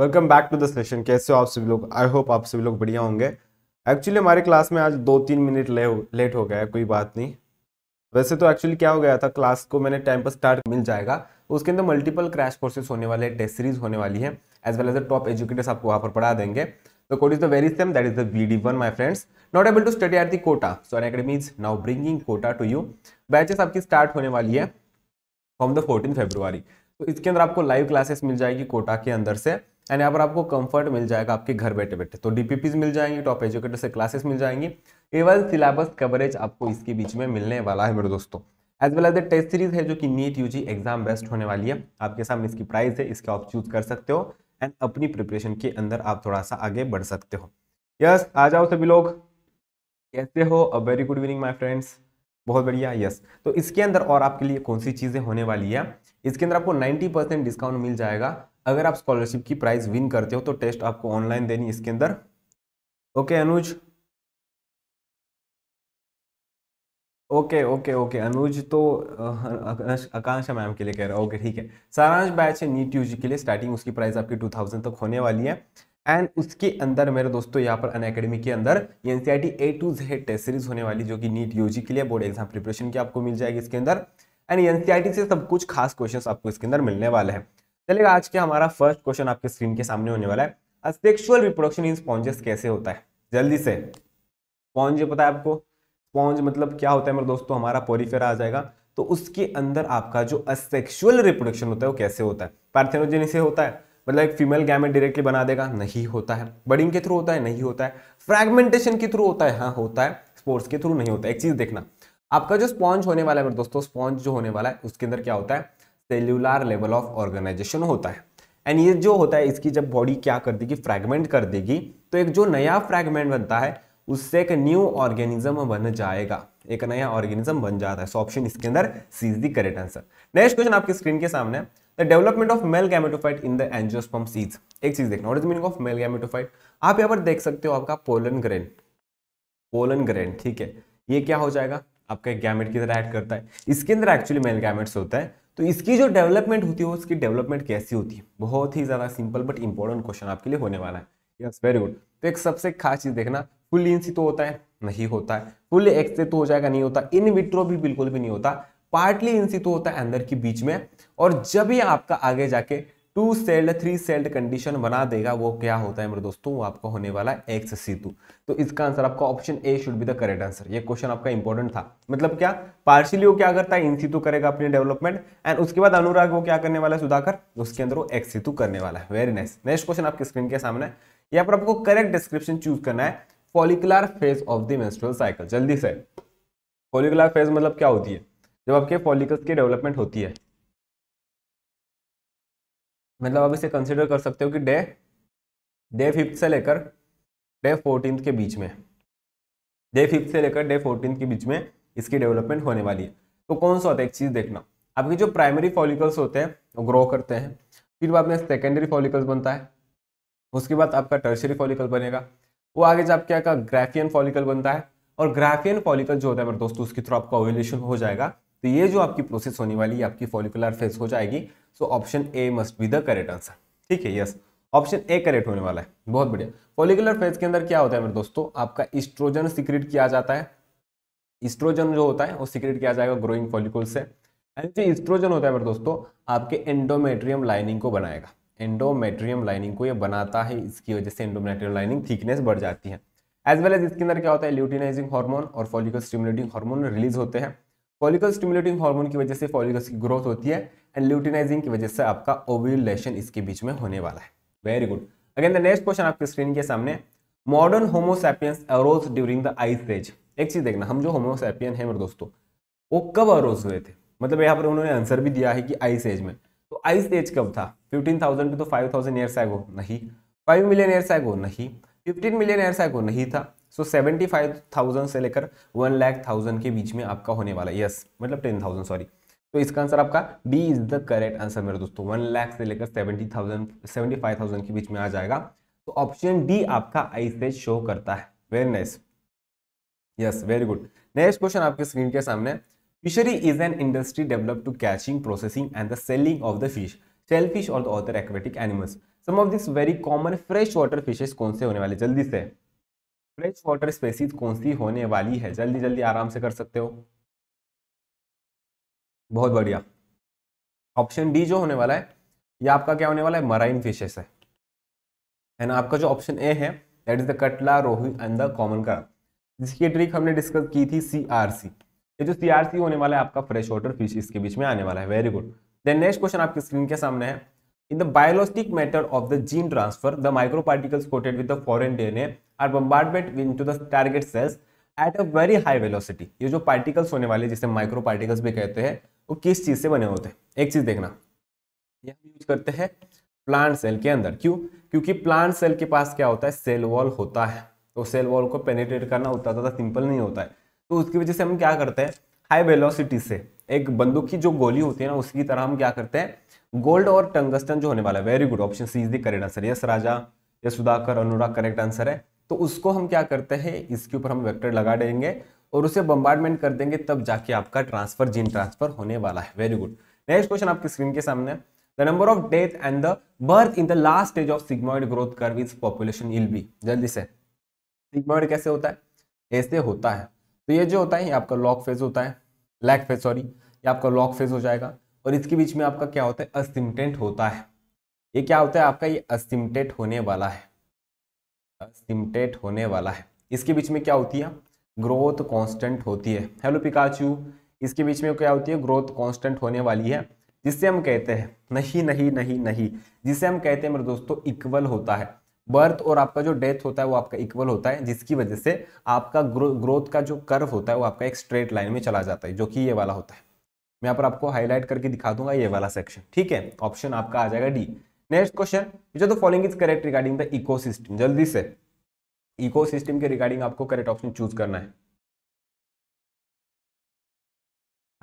Welcome back to the session कैसे हो आप सभी लोग आई होप आप सभी लोग बढ़िया होंगे एक्चुअली हमारे क्लास में आज दो तीन मिनट ले लेट हो गया है कोई बात नहीं वैसे तो एक्चुअली क्या हो गया था क्लास को मैंने टाइम पर स्टार्ट मिल जाएगा उसके अंदर मल्टीपल क्रैश कोर्सेज होने वाले हैं टेस्ट सीरीज होने वाली है as well as the top educators आपको वहाँ पर पढ़ा देंगे code is the very same that is the D one my friends Not able to study are the Kota So an academy is now bringing Kota to you batches आपकी start होने वाली है from the fourteen February तो इसके अंदर आपको live classes मिल जाएगी कोटा के अंदर से एंड यहाँ पर आपको कंफर्ट मिल जाएगा आपके घर बैठे बैठे तो डीपीपीज मिल जाएंगी टॉप एजुकेटर से क्लासेस मिल जाएंगी एवल सिलेबस कवरेज आपको इसके बीच में मिलने वाला है मेरे दोस्तों as well as the test series है जो कि नीट यूजी एग्जाम बेस्ट होने वाली है आपके सामने इसकी प्राइस है इसका आप चूज कर सकते हो एंड अपनी प्रिपरेशन के अंदर आप थोड़ा सा आगे बढ़ सकते हो यस yes, आ जाओ सभी लोग कैसे हो a very good evening my friends बहुत बढ़िया यस yes. तो इसके अंदर और आपके लिए कौन सी चीज़ें होने वाली है इसके अंदर आपको 90 परसेंट डिस्काउंट मिल जाएगा अगर आप स्कॉलरशिप की प्राइज़ विन करते हो तो टेस्ट आपको ऑनलाइन देनी इसके अंदर okay Anuj okay okay okay Anuj तो आकांक्षा मैम के लिए कह रहा हूँ ओके ठीक है सारांश बैच है नीट यूजी के लिए स्टार्टिंग उसकी प्राइस आपकी टू थाउजेंड तक होने वाली है एंड उसके अंदर मेरे दोस्तों यहाँ पर अन अकेडमी के अंदर N C I T A to Z test series होने वाली जो कि नीट यूजी के लिए बोर्ड एग्जाम प्रिपरेशन की आपको मिल जाएगी इसके अंदर एंड एन e से सब कुछ खास क्वेश्चन आपको इसके अंदर मिलने वाले हैं चलेगा आज के हमारा फर्स्ट क्वेश्चन आपके स्क्रीन के सामने होने वाला है सेक्सुअल रिप्रोडक्शन इन स्पॉन्जेस कैसे होता है जल्दी से स्पॉन्ज पता है आपको स्पॉन्ज मतलब क्या होता है मेरे दोस्तों हमारा पोरीफेरा आ जाएगा तो उसके अंदर आपका जो असेक्सुअल रिप्रोडक्शन होता है वो कैसे होता है पार्थेनोजेनी से होता है मतलब एक फीमेल गैमेट डायरेक्टली बना देगा नहीं होता है बडिंग के थ्रू होता है नहीं होता है फ्रेगमेंटेशन के थ्रू होता है हाँ होता है स्पोर्ट्स के थ्रू नहीं होता है एक चीज देखना आपका जो स्पॉन्ज होने वाला है मेरे दोस्तों स्पॉन्ज जो होने वाला है उसके अंदर क्या होता है सेल्यूलर लेवल ऑफ ऑर्गेनाइजेशन होता है एंड ये जो होता है इसकी जब बॉडी क्या कर देगी फ्रैगमेंट कर देगी तो एक जो नया फ्रैगमेंट बनता है उससे एक न्यू ऑर्गेनिज्म बन जाएगा एक नया ऑर्गेनिज्म बन जाता है सो ऑप्शन इसके अंदर C is the correct answer next question आपकी स्क्रीन के सामने है the development of male gametophyte in the angiosperm sees एक चीज देखना what is meaning of male gametophyte आप यहाँ पर देख सकते हो आपका पोलन ग्रेन पोलन ग्रेन ठीक है ये क्या हो जाएगा आपका एक गैमेट की तरह ऐड करता है इसके अंदर एक्चुअली मेल गैमेट्स होता है तो इसकी जो डेवलपमेंट होती है हो, उसकी डेवलपमेंट कैसी होती है बहुत ही ज़्यादा सिंपल बट इंपॉर्टेंट क्वेश्चन आपके लिए होने वाला है यस वेरी गुड तो एक सबसे खास चीज़ देखना फुल इन तो होता है नहीं होता है फुल एक्स तो हो जाएगा नहीं होता इन विट्रो भी बिल्कुल भी नहीं होता पार्टली इन तो होता है अंदर के बीच में और जब ही आपका आगे जाके two celled three celled condition बना देगा वो क्या होता है मेरे दोस्तों वो आपका होने वाला है एक्स सीतु तो इसका आंसर आपका option A should be the correct answer ये क्वेश्चन आपका इंपॉर्टेंट था मतलब क्या पार्शियली वो क्या करता है इन सीतु करेगा अपनी डेवलपमेंट एंड उसके बाद अनुराग वो क्या करने वाला है सुधाकर उसके अंदर वो एक्स सीतु करने वाला है वेरी नाइस नेक्स्ट क्वेश्चन आपकी स्क्रीन के सामने यहाँ पर आपको करेक्ट डिस्क्रिप्शन चूज करना है follicular phase of the menstrual cycle जल्दी से फॉलिकुलर फेज मतलब क्या होती है जब आपके फॉलिकल्स की डेवलपमेंट होती है मतलब आप इसे कंसिडर कर सकते हो कि डे डे फिफ्थ से लेकर डे फोर्टीन के बीच में डे फिफ्थ से लेकर डे फोर्टीन के बीच में इसकी डेवलपमेंट होने वाली है तो कौन सा होता है एक चीज़ देखना आपके जो प्राइमरी फॉलिकल्स होते हैं वो ग्रो करते हैं फिर बाद में सेकेंडरी फॉलिकल्स बनता है उसके बाद आपका टर्सरी फॉलिकल बनेगा वो आगे जब क्या का ग्राफियन फॉलिकल बनता है और ग्राफियन फॉलिकल जो होता है मेरे दोस्तों उसके थ्रू आपका ओवलेशन हो जाएगा तो ये जो आपकी प्रोसेस होने वाली है आपकी फॉलिकुलर फेज हो जाएगी so option A must be the correct answer ठीक है यस ऑप्शन ए करेक्ट होने वाला है बहुत बढ़िया फॉलिकुलर फेज के अंदर क्या होता है मेरे दोस्तों आपका इस्ट्रोजन सिक्रेट किया जाता है इस्ट्रोजन जो होता है वो सिक्रेट किया जाएगा ग्रोइंग फॉलिकुल से एंड जो इस्ट्रोजन होता है मेरे दोस्तों आपके एंडोमेट्रियम लाइनिंग को बनाएगा एंडोमेट्रियम लाइनिंग को ये बनाता है इसकी वजह से एंडोमेट्रियम लाइनिंग थिकनेस बढ़ जाती है एज वेल एज इसके अंदर क्या होता है ल्यूटिनाइजिंग हार्मोन और फॉलिकल स्टिमुलेटिंग हार्मोन रिलीज होते हैं फॉलिकल स्टिमुलेटिंग हार्मोन की वजह से फॉलिकल्स की ग्रोथ होती है एंड ल्यूटिनाइजिंग की वजह से आपका ओव्यूलेशन इसके बीच में होने वाला है very good again the next question आपके स्क्रीन के सामने modern homo sapiens arose during the ice age एक चीज देखना हम जो होमोसैपियन है मेरे दोस्तों वो कब अरोज हुए थे मतलब यहाँ पर उन्होंने आंसर भी दिया है कि आइस एज में तो आइस एज कब था फिफ्टीन थाउजेंड पे तो फाइव थाउजेंड ईयर्स एगो नहीं फाइव मिलियन ईयर्स एगो नहीं फिफ्टीन मिलियन ईयर्स एगो नहीं था सो सेवेंटी फाइव थाउजेंड से लेकर वन लाख थाउजेंड के बीच में आपका होने वाला यस मतलब टेन थाउजेंड सॉरी तो इसका आंसर आपका B is the correct answer मेरे दोस्तों वन लाख से लेकर seventy thousand seventy five thousand के बीच में आ जाएगा तो ऑप्शन डी आपका आई से शो करता है very nice yes very good next question आपके स्क्रीन के सामने fishery is an industry develop to catching processing and the selling of the fish sell fish और the other aquatic animals some of this very common fresh water fishes कौन से होने वाले जल्दी से फ्रेश वाटर स्पेसिस कौन सी होने वाली है जल्दी जल्दी आराम से कर सकते हो बहुत बढ़िया ऑप्शन डी जो होने वाला है ये आपका क्या होने वाला है मराइन फिशेस है एंड आपका जो ऑप्शन ए है that is the catla rohu and the common carp जिसकी ट्रिक हमने डिस्कस की थी सी आर सी ये जो सी आर सी होने वाला है आपका फ्रेश वाटर फिश इसके बीच में आने वाला है very good then next question आपकी स्क्रीन के सामने है In the biologistic method of the gene transfer, the microparticles coated with the foreign DNA are bombarded into the target cells at a very high velocity ये जो particles होने वाले जिसे micro particles भी कहते हैं वो किस चीज़ से बने होते हैं एक चीज़ देखना ये हम यूज करते हैं प्लांट सेल के अंदर क्यों क्योंकि प्लांट सेल के पास क्या होता है सेल वॉल होता है तो सेल वॉल को पेनिट्रेट करना उतना ज़्यादा सिंपल नहीं होता है तो उसकी वजह से हम क्या करते हैं हाई वेलोसिटी से एक बंदूक की जो गोली होती है ना उसकी तरह हम क्या करते हैं गोल्ड और टंगस्टन जो होने वाला है very good option C is the correct answer yes Raja yes Sudhakar Anurag correct answer है तो उसको हम क्या करते हैं इसके ऊपर हम वेक्टर लगा देंगे और उसे बम्बार्डमेंट कर देंगे तब जाके आपका ट्रांसफर जीन ट्रांसफर होने वाला है वेरी गुड नेक्स्ट क्वेश्चन आपकी स्क्रीन के सामने है the number of death and the birth in the last stage of sigmoid growth curve is population will जल्दी से sigmoid कैसे होता है ऐसे होता है तो ये जो होता है ये आपका लॉक फेज होता है लैक फेज सॉरी ये आपका लॉक फेज हो जाएगा और इसके बीच में आपका क्या होता है अस्टिमटेंट होता है ये क्या होता है आपका ये अस्टिमटेट होने वाला है अस्टिमटेट होने वाला है इसके बीच में क्या होती है ग्रोथ कॉन्स्टेंट होती है हेलो पिकाचू इसके बीच में क्या होती है ग्रोथ कॉन्स्टेंट होने वाली है जिससे हम कहते हैं नहीं नहीं नहीं नहीं जिसे हम कहते हैं मेरे दोस्तों इक्वल होता है बर्थ और आपका जो डेथ होता है वो आपका इक्वल होता है जिसकी वजह से आपका ग्रो, ग्रोथ का जो कर्व होता है वो आपका एक स्ट्रेट लाइन में चला जाता है जो कि ये वाला होता है मैं यहाँ पर आपको हाईलाइट करके दिखा दूंगा ये वाला सेक्शन ठीक है ऑप्शन आपका आ जाएगा डी नेक्स्ट क्वेश्चन जो तो following is correct regarding the eco जल्दी से इको के रिगार्डिंग आपको करेक्ट ऑप्शन चूज करना है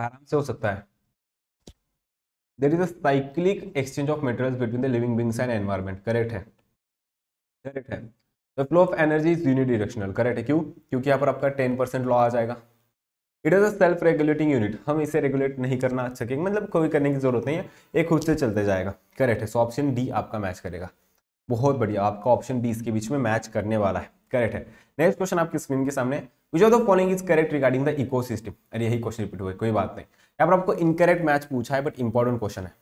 आराम से हो सकता है there is a cyclic exchange of material between the living beings and environment correct है करेक्ट है the flow of energy is unidirectional correct है क्यों क्योंकि यहाँ पर आपका टेन परसेंट लॉ आ जाएगा it is a self regulating unit हम इसे रेगुलेट नहीं करना सकेंगे मतलब कोई करने की जरूरत नहीं है एक खुद से चलते जाएगा करेक्ट है सो ऑप्शन डी आपका मैच करेगा बहुत बढ़िया आपका ऑप्शन बी इसके बीच में मैच करने वाला है करेक्ट है नेक्स्ट क्वेश्चन आपकी स्क्रीन के सामने which of the following is correct regarding the ecosystem अरे यही क्वेश्चन रिपीट हुआ कोई बात नहीं यहाँ पर आपको इनकरेक्ट मैच पूछा है बट इंपॉर्टेंट क्वेश्चन है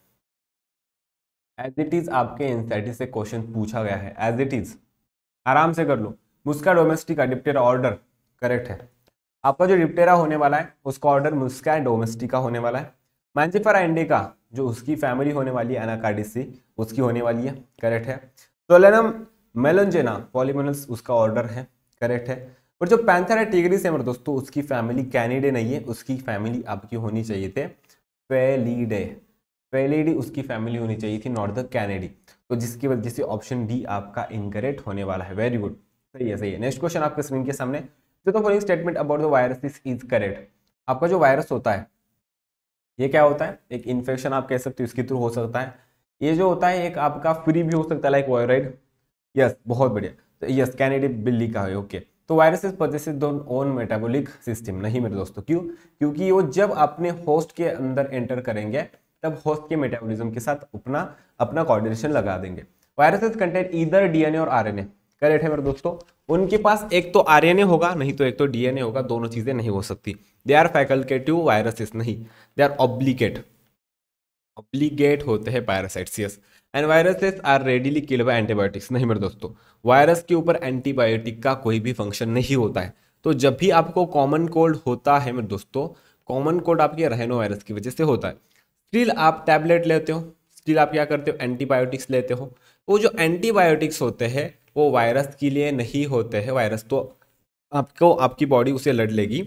एज इट इज आपके एनसीईआरटी से क्वेश्चन पूछा गया है एज इट इज आराम से कर लो मुस्का डोमेस्टिका डिप्टेरा ऑर्डर करेक्ट है आपका जो डिप्टेरा होने वाला है उसका ऑर्डर मुस्का डोमेस्टिका होने वाला है मैंजिफरा इंडिका जो उसकी फैमिली होने वाली है एनाकार्डिसी उसकी होने वाली है करेक्ट है सोलेनम मेलोंजेना पॉलीमोनल्स उसका ऑर्डर है करेक्ट है और जो पैंथर टिगरिस से मेरे दोस्तों उसकी फैमिली कैनिडे नहीं है उसकी फैमिली आपकी होनी चाहिए थे फेलीडे पेलेडी उसकी फैमिली होनी चाहिए थी नॉर्थ द कैनेडी तो जिसकी वजह से ऑप्शन डी आपका इनकरेक्ट होने वाला है वेरी गुड सही है सही है नेक्स्ट क्वेश्चन आपके स्क्रीन के सामने जो तो following statement about the virus is correct आपका जो वायरस होता है ये क्या होता है एक इन्फेक्शन आप कह सकते हो इसके थ्रू हो सकता है ये जो होता है एक आपका फ्री भी हो सकता है लाइक वायराइड यस बहुत बढ़िया तो यस कैनेडी बिल्ली का है ओके okay. तो viruses possesses their own metabolic system नहीं मेरे दोस्तों क्यों क्योंकि वो जब अपने होस्ट के अंदर एंटर करेंगे तब होस्ट के मेटाबॉलिज्म के साथ अपना अपना कोऑर्डिनेशन लगा देंगे वायरसेस कंटेंट इधर डीएनए और आरएनए करेक्ट है मेरे दोस्तों उनके पास एक तो आरएनए होगा नहीं तो एक तो डीएनए होगा दोनों चीजें नहीं हो सकती दे आर फैकल्टेटिव वायरसेस नहीं दे आर ऑब्लिगेट ऑब्लिगेट होते हैं parasites yes and viruses are readily killed by antibiotics नहीं मेरे दोस्तों वायरस के ऊपर एंटीबायोटिक का कोई भी फंक्शन नहीं होता है तो जब भी आपको कॉमन कोल्ड होता है मेरे दोस्तों कॉमन कोल्ड आपके रहनो वायरस की वजह से होता है स्टिल आप टैबलेट लेते हो स्टिल आप क्या करते हो एंटीबायोटिक्स लेते हो वो जो एंटीबायोटिक्स होते हैं वो वायरस के लिए नहीं होते हैं वायरस तो आपको आपकी बॉडी उसे लड़ लेगी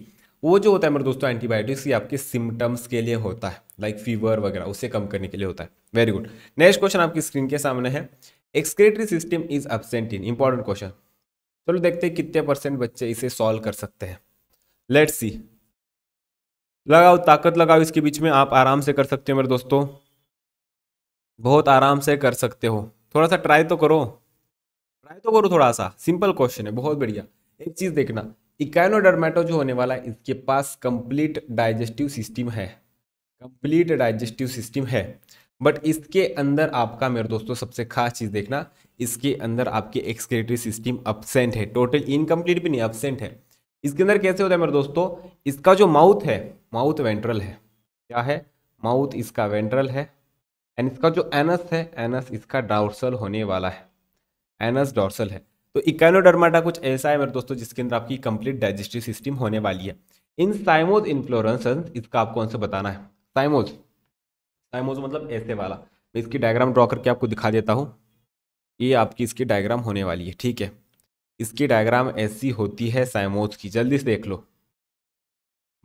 वो जो होता है मेरे दोस्तों एंटीबायोटिक्स ये आपके सिम्टम्स के लिए होता है लाइक फीवर वगैरह उसे कम करने के लिए होता है वेरी गुड नेक्स्ट क्वेश्चन आपकी स्क्रीन के सामने है excretory system is absent in important question चलो देखते हैं कितने परसेंट बच्चे इसे सॉल्व कर सकते हैं लेट्स सी लगाओ ताकत लगाओ इसके बीच में आप आराम से कर सकते हो मेरे दोस्तों बहुत आराम से कर सकते हो थोड़ा सा ट्राई तो करो ट्राई तो करो थोड़ा सा सिंपल क्वेश्चन है बहुत बढ़िया एक चीज़ देखना इकाइनोडर्मेटो जो होने वाला है इसके पास कंप्लीट डाइजेस्टिव सिस्टम है कंप्लीट डाइजेस्टिव सिस्टम है बट इसके अंदर आपका मेरे दोस्तों सबसे खास चीज़ देखना इसके अंदर आपके एक्सक्रेटरी सिस्टम अपसेंट है टोटल इनकम्प्लीट भी नहीं अपसेंट है इसके अंदर कैसे होता है मेरे दोस्तों इसका जो माउथ है माउथ वेंट्रल है क्या है माउथ इसका वेंट्रल है एंड इसका जो एनस है एनस इसका डॉर्सल होने वाला है एनस डॉर्सल है तो इकैनोडर्माटा कुछ ऐसा है मेरे दोस्तों जिसके अंदर आपकी कंप्लीट डाइजेस्टिव सिस्टम होने वाली है इन साइमोज इन्फ्लोरेंस इसका आपको आंसर बताना है साइमोज साइमोज मतलब ऐसे वाला मैं इसकी डायग्राम ड्रॉ करके आपको दिखा देता हूँ ये आपकी इसकी डायग्राम होने वाली है ठीक है इसकी डायग्राम ऐसी होती है साइमोज की जल्दी से देख लो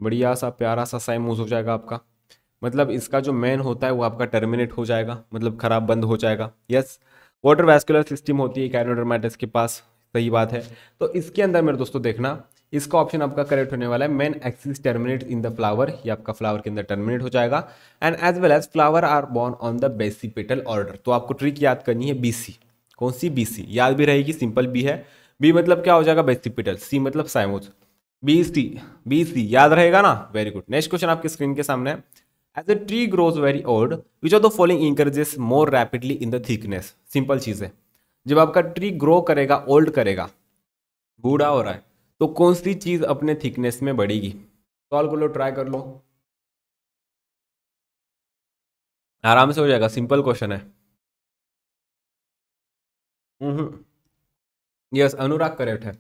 बढ़िया सा प्यारा सा साइन मूव हो जाएगा आपका मतलब इसका जो मैन होता है वो आपका टर्मिनेट हो जाएगा मतलब खराब बंद हो जाएगा यस वाटर वैस्कुलर सिस्टम होती है कैरोडोमाइटिस के पास सही बात है तो इसके अंदर मेरे दोस्तों देखना इसका ऑप्शन आपका करेक्ट होने वाला है main axis terminate in the flower ये आपका फ्लावर के अंदर टर्मिनेट हो जाएगा and as well as flower are borne on the basipetal order तो आपको ट्रिक याद करनी है बी सी कौन सी बी सी याद भी रहेगी सिंपल बी है बी मतलब क्या हो जाएगा बेसी पेटल सी मतलब साइमोज बीसी बीसी याद रहेगा ना वेरी गुड नेक्स्ट क्वेश्चन आपकी स्क्रीन के सामने as a tree grows very old which are the following increases more rapidly in the thickness simple चीज़ है जब आपका ट्री ग्रो करेगा ओल्ड करेगा बूढ़ा हो रहा है तो कौन सी चीज़ अपने थिकनेस में बढ़ेगी सॉल्व कर लो ट्राई कर लो आराम से हो जाएगा सिंपल क्वेश्चन है yes hmm, hmm. Anurag correct है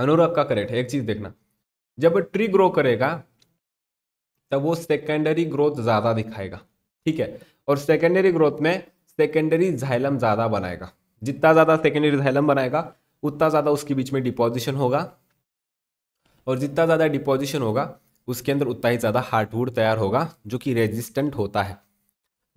अनुराग का करेक्ट है एक चीज देखना जब ट्री ग्रो करेगा तब वो सेकेंडरी ग्रोथ ज़्यादा दिखाएगा ठीक है और सेकेंडरी ग्रोथ में सेकेंडरी झाइलम ज़्यादा बनाएगा जितना ज़्यादा सेकेंडरी झाइलम बनाएगा उतना ज़्यादा उसके बीच में डिपोजिशन होगा और जितना ज़्यादा डिपोजिशन होगा उसके अंदर उतना ही ज़्यादा हार्डवुड तैयार होगा जो कि रेजिस्टेंट होता है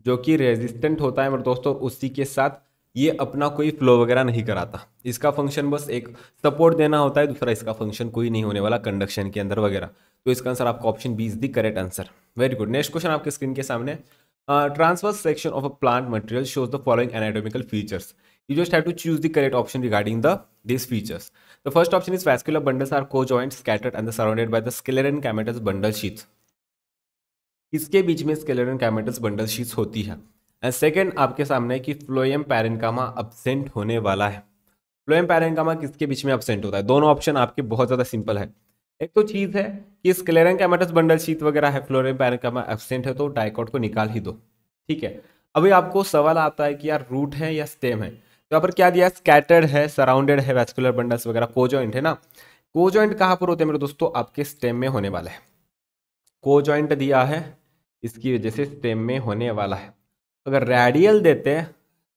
जो कि रेजिस्टेंट होता है मेरे दोस्तों उसी के साथ ये अपना कोई फ्लो वगैरह नहीं कराता इसका फंक्शन बस एक सपोर्ट देना होता है दूसरा इसका फंक्शन कोई नहीं होने वाला कंडक्शन के अंदर वगैरह तो इसका आंसर आपका option B is the correct answer very good next question आपके स्क्रीन के सामने transverse section of a plant material shows the following anatomical features just have to choose the correct option regarding the this features the first option is vascular bundles are conjoint scattered and surrounded by the sclerenchymatous bundle sheaths इसके बीच में and sclerenchymatous bundle sheets होती है and second आपके सामने कि phloem पैरेंकामा absent होने वाला है फ्लोएम पैरेंकामा किसके बीच में अब्सेंट होता है दोनों ऑप्शन आपके बहुत ज़्यादा सिंपल है एक तो चीज़ है कि स्क्लेरन कैमेटस बंडल शीत वगैरह है फ्लोरियम पैरेंकामा एब्सेंट है तो डाइकॉट को निकाल ही दो ठीक है अभी आपको सवाल आता है कि यार रूट है या स्टेम है तो यहाँ पर क्या दिया स्कैटर्ड है सराउंडेड है वैस्कुलर बंडल्स वगैरह जॉइंट है ना को जॉइंट कहाँ पर होते हैं मेरे दोस्तों आपके स्टेम में होने वाला है जॉइंट दिया है इसकी वजह से स्टेम में होने वाला है अगर रेडियल देते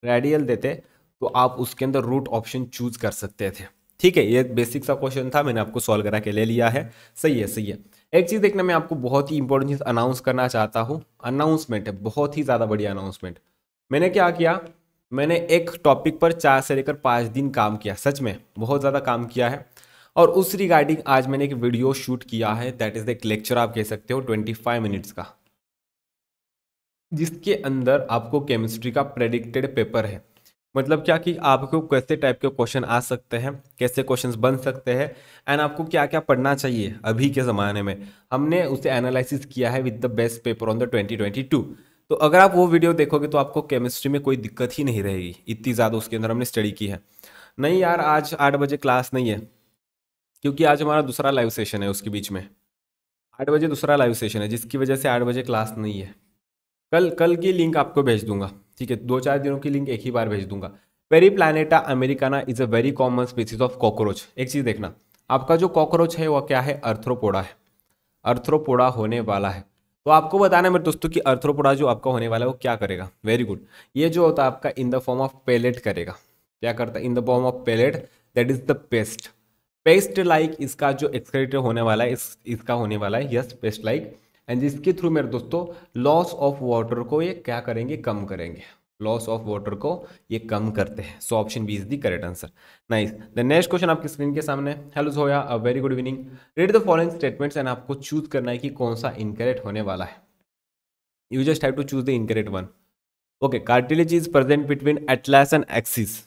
रेडियल देते तो आप उसके अंदर रूट ऑप्शन चूज कर सकते थे ठीक है ये बेसिक सा क्वेश्चन था मैंने आपको सॉल्व करा के ले लिया है सही है सही है एक चीज़ देखना मैं आपको बहुत ही इंपॉर्टेंट चीज़ अनाउंस करना चाहता हूँ अनाउंसमेंट है बहुत ही ज़्यादा बढ़िया अनाउंसमेंट मैंने क्या किया मैंने एक टॉपिक पर चार से लेकर पाँच दिन काम किया सच में बहुत ज़्यादा काम किया है और उस रिगार्डिंग आज मैंने एक वीडियो शूट किया है दैट इज़ द लेक्चर आप कह सकते हो ट्वेंटी फाइव मिनट्स का जिसके अंदर आपको केमिस्ट्री का प्रेडिक्टेड पेपर है मतलब क्या कि आपको कैसे टाइप के क्वेश्चन आ सकते हैं कैसे क्वेश्चंस बन सकते हैं एंड आपको क्या क्या पढ़ना चाहिए अभी के ज़माने में हमने उसे एनालिसिस किया है with the best paper on the twenty twenty two तो अगर आप वो वीडियो देखोगे तो आपको केमिस्ट्री में कोई दिक्कत ही नहीं रहेगी इतनी ज़्यादा उसके अंदर हमने स्टडी की है नहीं यार आज आठ बजे क्लास नहीं है क्योंकि आज हमारा दूसरा लाइव सेशन है उसके बीच में आठ बजे दूसरा लाइव सेशन है जिसकी वजह से आठ बजे क्लास नहीं है कल कल की लिंक आपको भेज दूंगा ठीक है दो चार दिनों की लिंक एक ही बार भेज दूंगा Periplaneta americana is a very common species of cockroach एक चीज़ देखना आपका जो कॉकरोच है वह क्या है अर्थ्रोपोडा है अर्थ्रोपोडा होने वाला है तो आपको बताना है मेरे दोस्तों कि अर्थ्रोपोडा जो आपका होने वाला है वो क्या करेगा वेरी गुड ये जो होता है आपका in the form of pellet करेगा क्या करता है in the form of pellet that is the paste paste like इसका जो एक्सक्रेटर होने वाला है इस इसका होने वाला है यस पेस्ट लाइक एंड जिसके थ्रू मेरे दोस्तों लॉस ऑफ वाटर को ये क्या करेंगे कम करेंगे लॉस ऑफ वाटर को ये कम करते हैं so option B is the correct answer nice the next question आपकी स्क्रीन के सामने hello Zoya a very good evening read the following statements and आपको चूज करना है कि कौन सा इनकरेक्ट होने वाला है you just have to choose the incorrect one okay cartilage is present between atlas and axis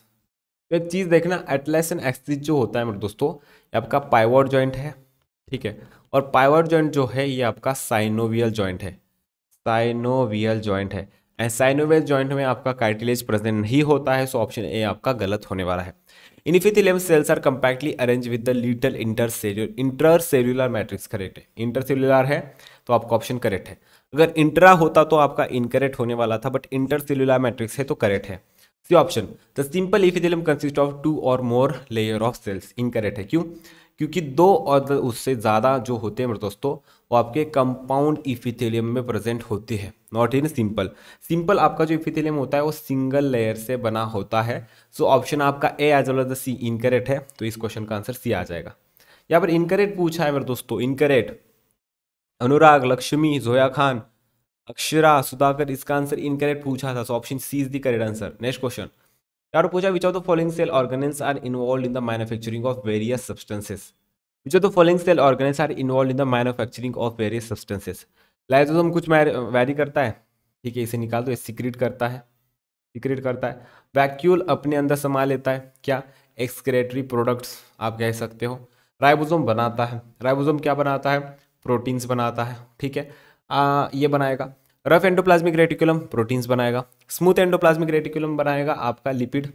एक चीज़ देखना एटलास एंड एक्सिस जो होता है मेरे दोस्तों आपका पाइवॉट जॉइंट है ठीक है और पाइवर जॉइंट जो है ये आपका साइनोवियल जॉइंट है साइनोवियल जॉइंट है एंड साइनोवियल जॉइंट में आपका कार्टिलेज प्रेजेंट नहीं होता है सो ऑप्शन ए आपका गलत होने वाला है epithelium cells are compactly arrange with the little intercellular intercellular matrix correct है इंटरसेल्युलर है तो आपका ऑप्शन करेक्ट है अगर इंट्रा होता तो आपका इनकरेक्ट होने वाला था बट इंटरसेल्युलर मैट्रिक्स है तो करेक्ट है C option the simple epithelium consist of two और more layer of cells incorrect है क्यों क्योंकि दो और उससे ज़्यादा जो होते हैं मेरे दोस्तों वो आपके कंपाउंड इफिथेलियम में प्रेजेंट होते हैं नॉट इन सिंपल सिंपल आपका जो इफिथेलियम होता है वो सिंगल लेयर से बना होता है सो so, ऑप्शन आपका A as well as C incorrect है तो इस क्वेश्चन का आंसर सी आ जाएगा या पर इनकरेक्ट पूछा है मेरे दोस्तों इनकरेक्ट अनुराग लक्ष्मी जोया खान अक्षरा सुधाकर इसका आंसर इनकरेक्ट पूछा था so option C is the correct answer next question यार पूछा which of the following cell organelles are involved in the manufacturing of various substances which of the following cell organelles are involved in the manufacturing of various substances lysosome कुछ वेरी करता है ठीक है इसे निकाल दो ये सिक्रिट करता है सिक्रिट करता है वैक्यूल अपने अंदर समा लेता है क्या एक्सक्रेटरी प्रोडक्ट्स आप कह सकते हो राइबोसोम बनाता है राइबोसोम क्या बनाता है प्रोटीन्स बनाता है ठीक है आ, ये बनाएगा रफ एंडोप्लाज्मिक रेटिकुलम प्रोटीन्स बनाएगा स्मूथ एंडोप्लाज्मिक रेटिकुलम बनाएगा आपका लिपिड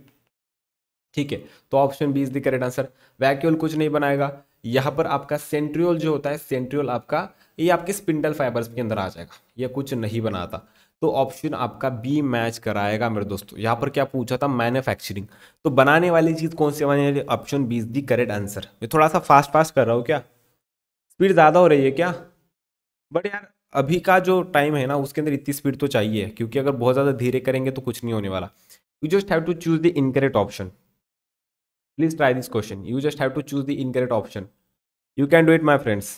ठीक है तो option B is the correct answer vacuole कुछ नहीं बनाएगा यहाँ पर आपका सेंट्रियोल जो होता है सेंट्रियोल आपका ये आपके स्पिंडल फाइबर्स के अंदर आ जाएगा यह कुछ नहीं बनाता तो ऑप्शन आपका बी मैच कराएगा मेरे दोस्तों यहाँ पर क्या पूछा था मैन्युफैक्चरिंग तो बनाने वाली चीज़ कौन सी बनाने वाली option B is the correct answer मैं थोड़ा सा फास्ट फास्ट कर रहा हूँ क्या स्पीड ज़्यादा हो रही है क्या बट यार अभी का जो टाइम है ना उसके अंदर इतनी स्पीड तो चाहिए क्योंकि अगर बहुत ज़्यादा धीरे करेंगे तो कुछ नहीं होने वाला you just have to choose the incorrect option please try this question you just have to choose the incorrect option you can do it my friends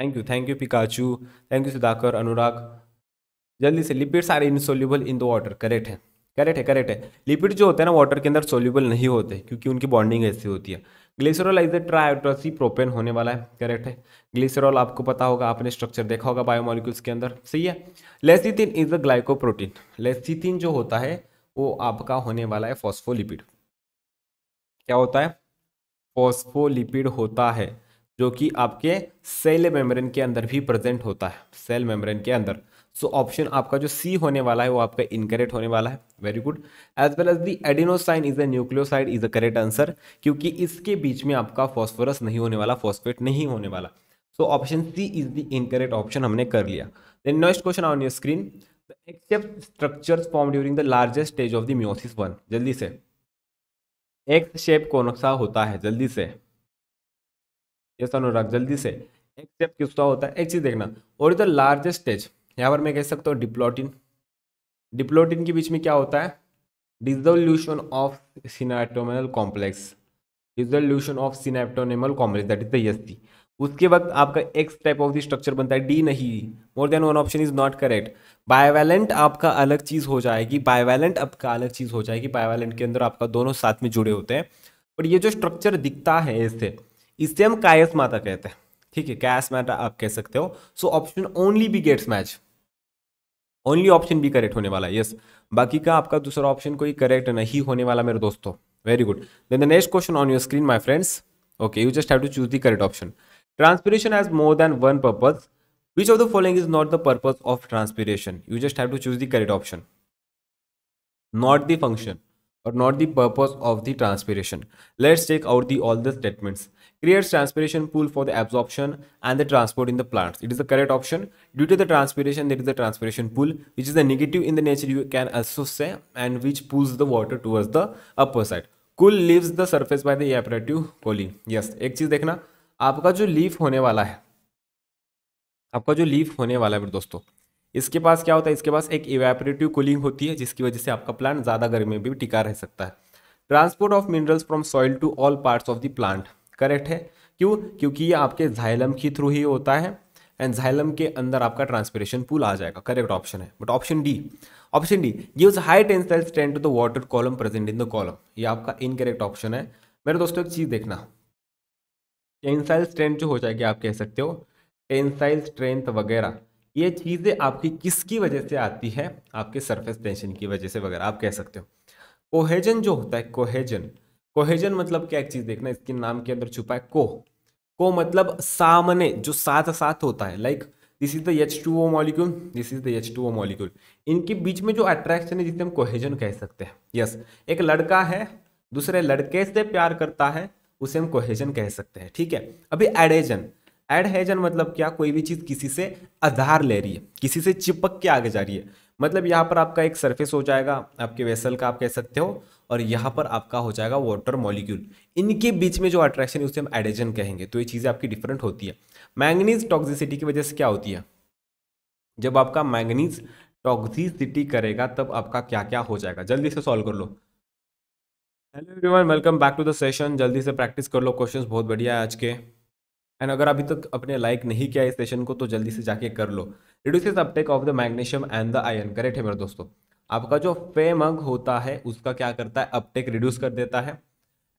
thank you thank you Pikachu thank you Sudhakar Anurag जल्दी से lipids are insoluble in the water correct है correct है correct है lipid जो होते हैं ना water के अंदर सोल्यूबल नहीं होते क्योंकि उनकी बॉन्डिंग ऐसी होती है glycerol is the trihydroxy propane होने वाला है करेक्ट है ग्लिसरॉल आपको पता होगा आपने स्ट्रक्चर देखा होगा बायोमोलिक्यूल्स के अंदर सही है lecithin is the glycoprotein lecithin जो होता है वो आपका होने वाला है फॉस्फोलिपिड क्या होता है फॉस्फोलिपिड होता है जो कि आपके सेल मेम्ब्रेन के अंदर भी प्रेजेंट होता है सेल मेम्ब्रेन के अंदर सो so ऑप्शन आपका जो सी होने वाला है वो आपका इनकरेक्ट होने वाला है very good as well as the adenosine is a nucleoside is a correct answer क्योंकि इसके बीच में आपका फॉस्फोरस नहीं होने वाला फॉस्फेट नहीं होने वाला so option C is the incorrect option हमने कर लिया then next question on your screen except structure form during the largest stage of the meiosis one जल्दी से एक्स शेप कौन सा होता है जल्दी से ये अनुराग जल्दी से एक्सेप्ट किसका होता है एक चीज देखना और इज द लार्जेस्ट स्टेज यहाँ पर मैं कह सकता हूँ डिप्लोटिन डिप्लोटिन के बीच में क्या होता है dissolution of synaptonemal complex dissolution of synaptonemal complex that is the उसके वक्त आपका X type of the structure बनता है डी नहीं more than one option is not correct bivalent आपका अलग चीज़ हो जाएगी बायोवैलेंट आपका अलग चीज़ हो जाएगी बायोवैलेंट के अंदर आपका दोनों साथ में जुड़े होते हैं पर ये जो स्ट्रक्चर दिखता है इससे इससे हम कायस माता कहते हैं ठीक है कैश मैटर आप कह सकते हो so option only B gets match only option भी करेक्ट होने वाला है yes. यस बाकी का आपका दूसरा ऑप्शन कोई करेक्ट नहीं होने वाला मेरे दोस्तों very good then the next question on your screen my friends okay you just have to choose the correct option transpiration has more than one purpose which of the following is not the purpose of transpiration you just have to choose the correct option not the function और not the purpose of the transpiration let's take out the all the statements creates transpiration pool for the absorption and the transport in the plants. It is the correct option. Due to the transpiration, there is a transpiration pool, which is a negative in the nature you can also say, and which pulls the water towards the upper side. Cool leaves the surface by the evaporative cooling. Yes, एक चीज देखना आपका जो leaf होने वाला है आपका जो लीफ होने वाला है दोस्तों इसके पास क्या होता है इसके पास एक इवेपरेटिव कूलिंग होती है जिसकी वजह से आपका प्लांट ज़्यादा गर्मी में भी टिका रह सकता है transport of minerals from soil to all parts of the plant correct है क्यों क्योंकि ये आपके झाइलम के थ्रू ही होता है एंड झाइलम के अंदर आपका ट्रांसपिरेशन पूल आ जाएगा करेक्ट ऑप्शन है but option D option D gives high tensile strength to the water column present in the column ये आपका इनकरेक्ट ऑप्शन है मेरे दोस्तों एक चीज़ देखना टेंसाइल स्ट्रेंथ जो हो जाएगी आप कह सकते हो टेंसाइल स्ट्रेंथ वगैरह ये चीज़ें आपकी किसकी वजह से आती है आपके सरफेस टेंशन की वजह से वगैरह आप कह सकते हो कोहेजन जो होता है कोहेजन कोहेजन मतलब क्या एक चीज देखना इसके नाम के अंदर छुपा है को को मतलब सामने जो साथ साथ होता है like this is the H two O molecule this is the H two O molecule इनके बीच में जो अट्रैक्शन है जिसे हम कोहेजन कह सकते हैं यस yes, एक लड़का है दूसरे लड़के से प्यार करता है उसे हम कोहेजन कह सकते हैं ठीक है अभी एडेजन एडहेजन मतलब क्या कोई भी चीज़ किसी से आधार ले रही है किसी से चिपक के आगे जा रही है मतलब यहाँ पर आपका एक सरफेस हो जाएगा आपके वेसल का आप कह सकते हो और यहाँ पर आपका हो जाएगा वाटर मॉलिक्यूल इनके बीच में जो अट्रैक्शन है उसे हम एडेजन कहेंगे तो ये चीज़ें आपकी डिफरेंट होती है मैंगनीज टॉक्सिसिटी की वजह से क्या होती है जब आपका मैंगनीज टॉक्सिसिटी करेगा तब आपका क्या क्या हो जाएगा जल्दी से सॉल्व कर लो hello everyone welcome back to the session जल्दी से प्रैक्टिस कर लो क्वेश्चंस बहुत बढ़िया है आज के एंड अगर अभी तक अपने लाइक नहीं किया इस सेशन को तो जल्दी से जाके कर लो reduce uptake of the magnesium and the ion correct है मेरे दोस्तों आपका जो फेमग होता है उसका क्या करता है अपटेक रिड्यूस कर देता है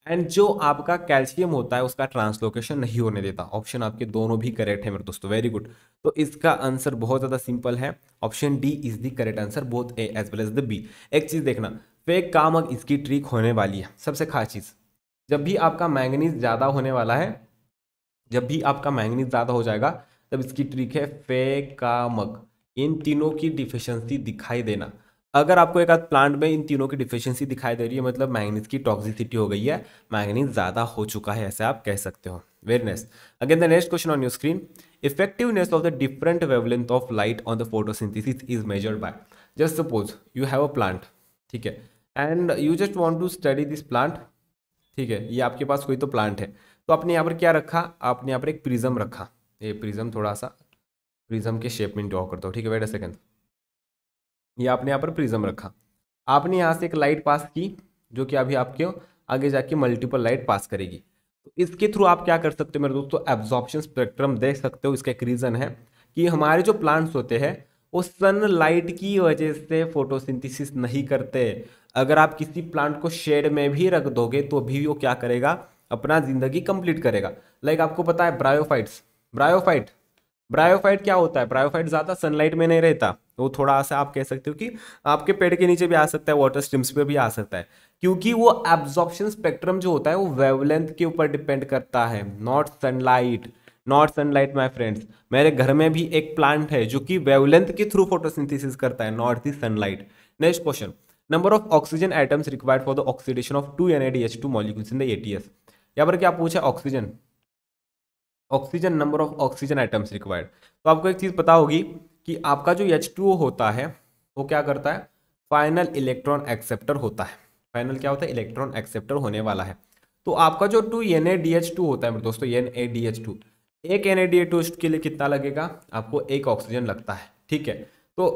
एंड जो आपका कैल्शियम होता है उसका ट्रांसलोकेशन नहीं होने देता ऑप्शन आपके दोनों भी करेक्ट है मेरे दोस्तों वेरी गुड तो इसका आंसर बहुत ज़्यादा सिंपल है option D is the correct answer both A as well as the B एक चीज़ देखना फेक मग इसकी ट्रिक होने वाली है सबसे खास चीज़ जब भी आपका मैंगनीज ज़्यादा होने वाला है जब भी आपका मैंगनीज ज़्यादा हो जाएगा तब इसकी ट्रिक है फेक कामक इन तीनों की डिफिशंसी दिखाई देना अगर आपको एक आध प्लांट में इन तीनों की डिफिशियंसी दिखाई दे रही है मतलब मैग्नीज की टॉक्सिसिटी हो गई है मैग्नीज ज़्यादा हो चुका है ऐसे आप कह सकते हो वेरनेस again the next question on your screen effectiveness of the different wavelength of light on the synthesis is measured by just suppose you have a plant ठीक है and you just want to study this plant ठीक है ये आपके पास कोई तो plant है तो आपने यहाँ पर क्या रखा आपने यहाँ पर एक प्रिज्म रखा ये प्रिज्म थोड़ा सा प्रिज्म के शेप में ड्रॉ करता हूँ ठीक है वेट अ सेकेंड ये आपने यहाँ पर प्रिज्म रखा आपने यहाँ से एक लाइट पास की जो कि अभी आपके आगे जाके मल्टीपल लाइट पास करेगी तो इसके थ्रू आप क्या कर सकते हो मेरे दोस्तों एब्जॉर्प्शन स्पेक्ट्रम देख सकते हो इसका एक रीज़न है कि हमारे जो प्लांट्स होते हैं वो सन लाइट की वजह से फोटोसिंथेसिस नहीं करते अगर आप किसी प्लांट को शेड में भी रख दोगे तो भी वो क्या करेगा अपना ज़िंदगी कंप्लीट करेगा लाइक आपको पता है ब्रायोफाइट्स ब्रायोफाइट ब्रायोफाइट क्या होता है ब्रायोफाइट ज़्यादा सनलाइट में नहीं रहता वो थोड़ा सा आप कह सकते हो कि आपके पेड़ के नीचे भी आ सकता है वाटर स्ट्रीम्स पे भी आ सकता है क्योंकि वो एब्जॉर्प्शन स्पेक्ट्रम जो होता है वो वेवलेंथ के ऊपर डिपेंड करता है not sunlight not sunlight my friends मेरे घर में भी एक प्लांट है जो कि वेवलेंथ के थ्रू फोटोसिंथेसिस करता है not the sunlight next question number of oxygen items required for the oxidation of two N A D H two molecules in the ATS S यहाँ पर क्या पूछा oxygen oxygen number of oxygen items required तो आपको एक चीज़ पता होगी कि आपका जो एच होता है वो क्या करता है फाइनल इलेक्ट्रॉन एक्सेप्टर होता है फाइनल क्या होता है इलेक्ट्रॉन एक्सेप्टर होने वाला है तो आपका जो टू एन होता है मेरे दोस्तों एन ए एक एन के लिए कितना लगेगा आपको एक ऑक्सीजन लगता है ठीक है तो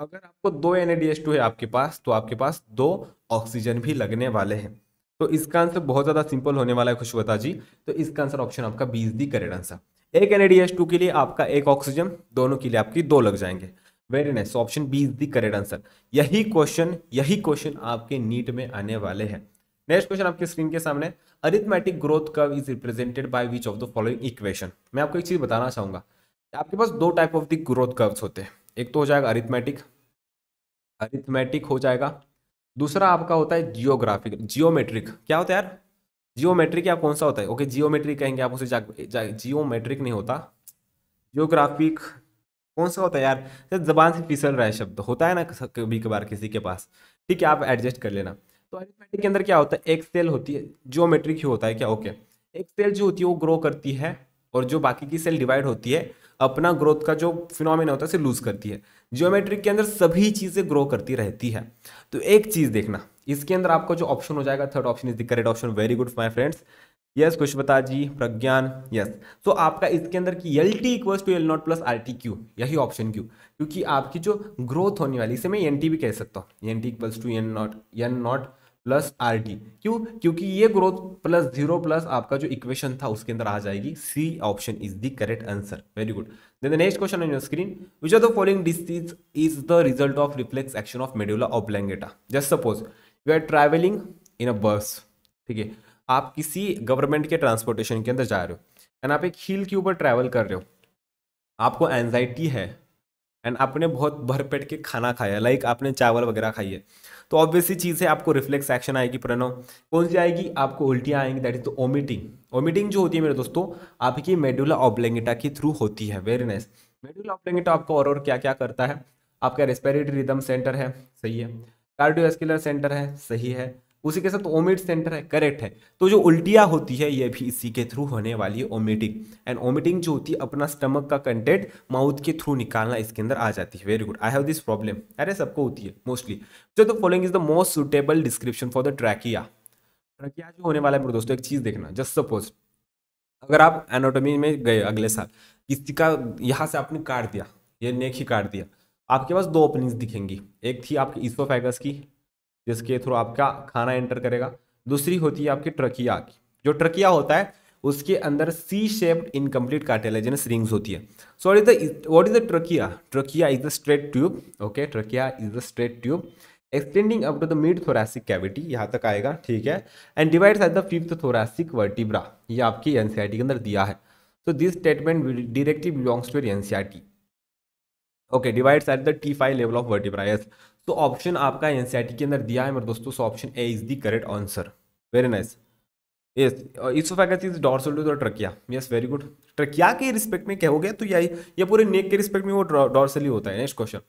अगर आपको दो एन है आपके पास तो आपके पास दो ऑक्सीजन भी लगने वाले हैं तो इसका आंसर बहुत ज़्यादा सिंपल होने वाला है खुशवता जी तो इसका आंसर ऑप्शन आपका बीस दी करेड आंसर एक एनएडीएस टू के लिए आपका एक ऑक्सीजन दोनों के लिए आपकी दो लग जाएंगे very nice option B is the correct answer यही क्वेश्चन यही क्वेश्चन आपके नीट में आने वाले हैं नेक्स्ट क्वेश्चन आपके स्क्रीन के सामने arithmetic growth curve is represented by which of the following equation मैं आपको एक चीज़ बताना चाहूंगा आपके पास दो type of the growth curves होते हैं एक तो हो जाएगा अरिथमेटिक अरिथमेटिक हो जाएगा दूसरा आपका होता है जियोग्राफिक जियोमेट्रिक क्या होता है यार जियोमेट्रिक या कौन सा होता है ओके जियोमेट्रिक कहेंगे आप उसे जियोमेट्रिक नहीं होता जियोग्राफिक कौन सा होता है यार जब जबान से फिसल रहा है शब्द होता है ना कभी कभार किसी के पास ठीक है आप एडजस्ट कर लेना तो अरिथमेटिक के अंदर क्या होता है एक सेल होती है जियोमेट्रिक ही होता है क्या ओके एक सेल जो होती है वो ग्रो करती है और जो बाकी की सेल डिवाइड होती है अपना ग्रोथ का जो फिनोमिना होता है उसे लूज करती है जियोमेट्रिक के अंदर सभी चीज़ें ग्रो करती रहती है तो एक चीज़ देखना इसके अंदर आपका जो ऑप्शन हो जाएगा third option is the correct option very good my friends yes कुछ बता जी प्रज्ञान यस तो आपका इसके अंदर की L T equals to L not plus R T क्यू यही ऑप्शन क्यू क्योंकि आपकी जो ग्रोथ होने वाली इसे मैं एन टी भी कह सकता हूँ N T equals to N not N not plus R T क्यों क्योंकि ये ग्रोथ प्लस जीरो प्लस आपका जो इक्वेशन था उसके अंदर आ जाएगी C option is the correct answer very good then the next question on your screen which are the following disease is the result of reflex action of of oblongata just suppose you are travelling in a bus ठीक है आप किसी government के transportation के अंदर जा रहे हो एंड आप एक हिल के ऊपर ट्रैवल कर रहे हो आपको एनजाइटी है एंड आपने बहुत भरपेट के खाना खाया लाइक आपने चावल वगैरह खाई है तो ऑब्वियस चीज़ है आपको रिफ्लेक्स एक्शन आएगी प्रणव कौन सी आएगी आपको उल्टियाँ आएंगी that is the vomiting vomiting जो होती है मेरे दोस्तों आपकी मेडुला ऑब्लेंगेटा के थ्रू होती है वेरी नाइस मेडुला ऑब्लेंगेटा आपको और और क्या क्या करता है आपका रेस्पिरेटरी रिदम सेंटर है सही है कार्डियोस्कुलर सेंटर है सही है उसी के साथ ओमिट सेंटर है करेक्ट है तो जो उल्टिया होती है ये भी इसी के थ्रू होने वाली है ओमिटिंग एंड ओमिटिंग जो होती है अपना स्टमक का कंटेंट माउथ के थ्रू निकालना इसके अंदर आ जाती है very good I have this problem अरे सबको होती है मोस्टली जो the following is the most suitable description for the trachea trachea जो होने वाला है मेरे दोस्तों एक चीज़ देखना जस्ट सपोज अगर आप एनाटोमी में गए अगले साल किसी का यहाँ से आपने काट दिया ये नेक ही काट दिया आपके पास दो ओपनिंग्स दिखेंगी एक थी आपकी इसोफेगस की जिसके हम्म। थ्रू आपका खाना एंटर करेगा दूसरी होती है आपकी ट्रकिया की जो ट्रकिया होता है उसके अंदर C shaped incomplete cartilaginous rings होती है so what is the what is the trachea trachea is the straight tube okay trachea is the straight tube extending up to the mid thoracic cavity यहाँ तक आएगा ठीक है and divides at the fifth thoracic vertebra ये आपकी N के अंदर दिया है so this statement directly belongs to N C okay divides at the T five level of vertebra yes तो ऑप्शन आपका एन के अंदर दिया है मेरे दोस्तों so option A is the correct answer very nice yes oesophagus is dorsal to the trachea yes very good trachea के respect में क्या हो गया तो यही या पूरे नेक के रिस्पेक्ट में वो डॉर्सल ही होता है next question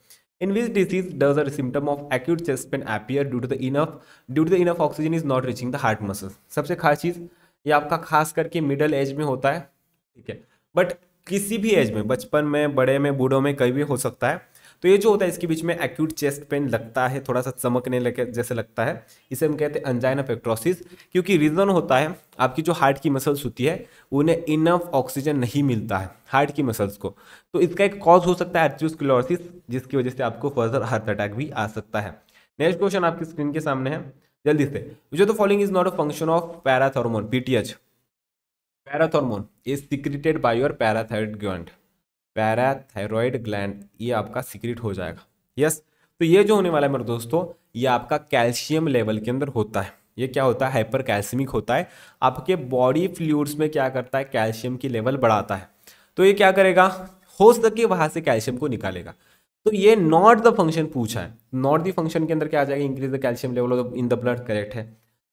in which disease does are symptom of acute chest pain appear due to the enough due to the enough oxygen is not reaching the heart muscle सबसे खास चीज़ ये आपका खास करके मिडल एज में होता है ठीक है बट किसी भी एज में बचपन में बड़े में बूढ़ों में कहीं भी हो सकता है तो ये जो होता है इसके बीच में एक्यूट चेस्ट पेन लगता है थोड़ा सा चमकने लगे जैसे लगता है इसे हम कहते हैं अंजाइना पेक्ट्रोसिस क्योंकि रीज़न होता है आपकी जो हार्ट की मसल्स होती है उन्हें इनफ ऑक्सीजन नहीं मिलता है हार्ट की मसल्स को तो इसका एक कॉज हो सकता है एर्थ्यूस्क्लोसिस जिसकी वजह से आपको फर्दर हार्ट अटैक भी आ सकता है नेक्स्ट क्वेश्चन आपकी स्क्रीन के सामने है जल्दी से जो the following is not a function of parathormone PTH parathormone is secreted by your parathyroid gland parathyroid gland ये आपका सीक्रेट हो जाएगा यस तो ये जो होने वाला है मेरे दोस्तों ये आपका कैल्शियम लेवल के अंदर होता है ये क्या होता है हाइपर कैल्सिमिक होता है आपके बॉडी फ्लूड्स में क्या करता है कैल्शियम की लेवल बढ़ाता है तो ये क्या करेगा हो सके वहाँ से कैल्शियम को निकालेगा तो ये नॉट द फंक्शन पूछा है नॉट द फंक्शन के अंदर क्या आ जाएगा increase the calcium level in the blood correct है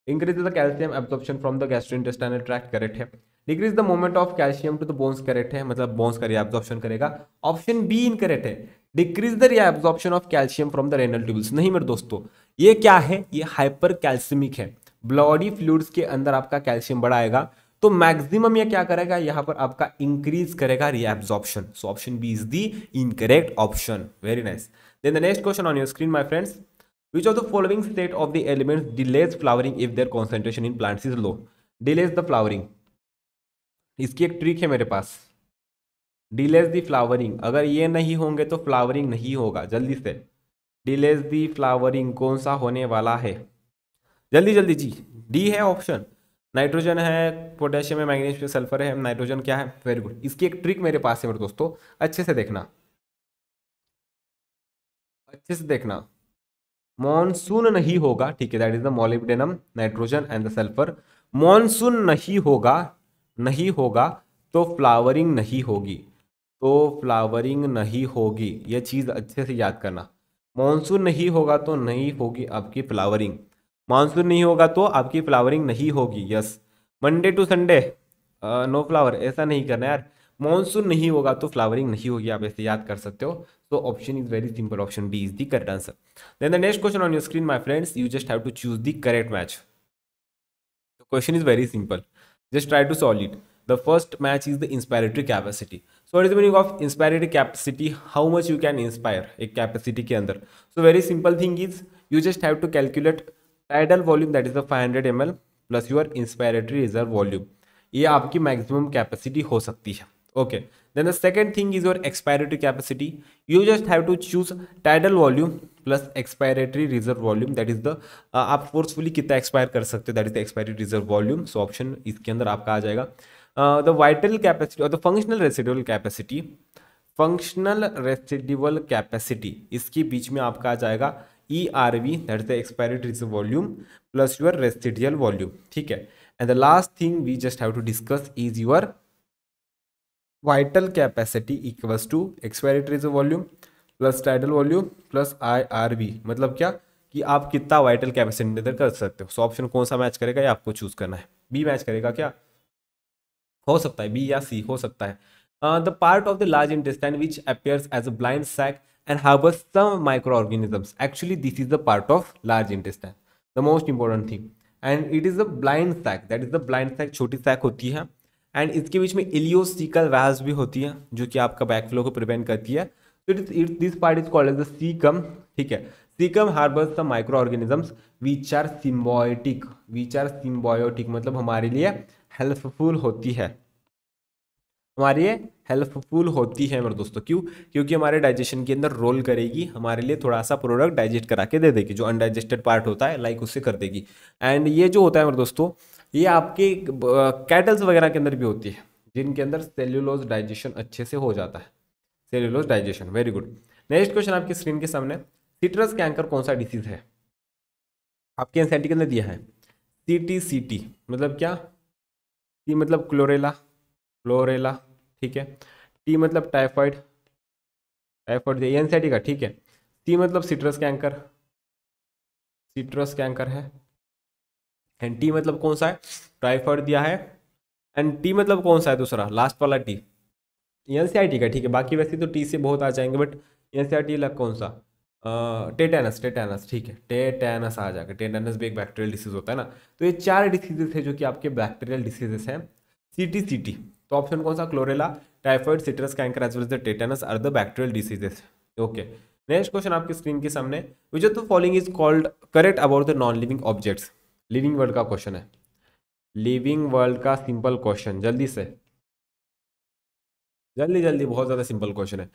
increase the calcium absorption from the gastro intestinal tract correct है decrease the movement of calcium to the bones correct है मतलब बोन्स का रिएब्जॉर्प्शन करेगा ऑप्शन बी इन करेक्ट है decrease the reabsorption of calcium from the renal tubules नहीं मेरे दोस्तों ये क्या है ये हाइपर कैल्सिमिक है ब्लॉडी फ्लूड्स के अंदर आपका कैल्शियम बढ़ाएगा तो मैक्सिमम ये क्या करेगा यहाँ पर आपका इंक्रीज करेगा reabsorption so option B is the incorrect option very nice then the next question on your screen my friends which of the following state of the elements delays flowering if their concentration in plants is low delays the flowering इसकी एक trick है मेरे पास delays दी flowering अगर ये नहीं होंगे तो flowering नहीं होगा जल्दी से डिलेज दी फ्लावरिंग कौन सा होने वाला है जल्दी जल्दी जी डी है ऑप्शन नाइट्रोजन है पोटेशियम है मैग्नीशियम सल्फर है नाइट्रोजन क्या है वेरी गुड इसकी एक ट्रिक मेरे पास है मेरे दोस्तों अच्छे से देखना अच्छे से देखना मॉनसून नहीं होगा ठीक है that is the molybdenum nitrogen and the sulphur monsoon नहीं होगा नहीं होगा तो फ्लावरिंग नहीं होगी तो फ्लावरिंग नहीं होगी यह चीज़ अच्छे से याद करना मानसून नहीं होगा तो नहीं होगी आपकी फ्लावरिंग मानसून नहीं होगा तो आपकी फ्लावरिंग नहीं होगी yes Monday to Sunday no flower ऐसा नहीं करना यार मानसून नहीं होगा तो फ्लावरिंग नहीं होगी आप ऐसे याद कर सकते हो तो option is very simple option B is the correct answer then the next question on your screen my friends you just have to choose the correct match question is very simple Just try to solve it. The first match is the inspiratory capacity. So what is the meaning of inspiratory capacity? How much you can inspire a capacity के So very simple thing is you just have to calculate tidal volume that is the 500 ml plus your inspiratory reserve volume. ये आपकी maximum capacity हो Okay. then the second thing is your expiratory capacity you just have to choose tidal volume plus expiratory reserve volume that is the आप forcefully कितना expire कर सकते हो that is the expiratory reserve volume so option इसके अंदर आपका आ जाएगा द वाइटल कैपेसिटी और the functional residual capacity functional residual capacity इसके बीच में आपका आ जाएगा E R V that is the expiratory reserve volume plus your residual volume ठीक है and the last thing we just have to discuss is your vital capacity equals to expiratory volume plus tidal volume plus I R V मतलब क्या कि आप कितना vital capacity कर सकते हो सो ऑप्शन कौन सा मैच करेगा ये आपको चूज करना है बी मैच करेगा क्या हो सकता है बी या सी हो सकता है the part of the large intestine which appears as a blind sac and harbours some micro organisms actually this is the part of large intestine the most important thing and it is the blind sac that is the blind sac छोटी sac होती है and इसके बीच में ileocaecal वैल्स भी होती हैं जो कि आपका बैकफ्लो को प्रिवेंट करती है तो it it this part is called as the caecum ठीक है caecum harbours the micro organisms which are symbiotic which are symbiotic मतलब हमारे लिए हेल्पफुल होती है हमारे लिए हेल्पफुल होती है मेरे दोस्तों क्यों क्योंकि हमारे डाइजेशन के अंदर रोल करेगी हमारे लिए थोड़ा सा प्रोडक्ट डाइजेस्ट करा के दे देगी जो अनडाइजेस्टेड पार्ट होता है लाइक उससे कर देगी एंड ये जो होता है मेरे दोस्तों ये आपके कैटल्स वगैरह के अंदर भी होती है जिनके अंदर सेल्यूलोज डाइजेशन अच्छे से हो जाता है cellulose digestion very good next question आपकी स्क्रीन के सामने सिट्रस कैंकर कौन सा डिसीज है आपके एनसाइटी के अंदर दिया है सी टी सी टी मतलब क्या सी मतलब क्लोरेला क्लोरेला ठीक है टी मतलब टाइफाइड टाइफाइड दिया एनसाइटी का ठीक है सी मतलब सिट्रस कैंकर सिट्रस कैंकर है एंड टी मतलब कौन सा है ट्राइफर दिया है एंड टी मतलब कौन सा है दूसरा लास्ट वाला T N C I T का ठीक है बाकी वैसे तो टी से बहुत आ जाएंगे but N C I T लग कौन सा टेटानस टेटानस ठीक है टेटानस आ जाएगा टेटानस भी एक बैक्टीरियल डिसीज होता है ना तो ये चार डिसीजेस है जो कि आपके बैक्टीरियल डिसीजेस हैं सी टी सी टी तो ऑप्शन कौन सा cholera typhoid citrus canker as well the tetanus are the bacterial diseases okay next question आपकी स्क्रीन के सामने which of the following is called correct about the non living objects living world का question है living world का simple question जल्दी से जल्दी जल्दी बहुत ज़्यादा सिंपल क्वेश्चन है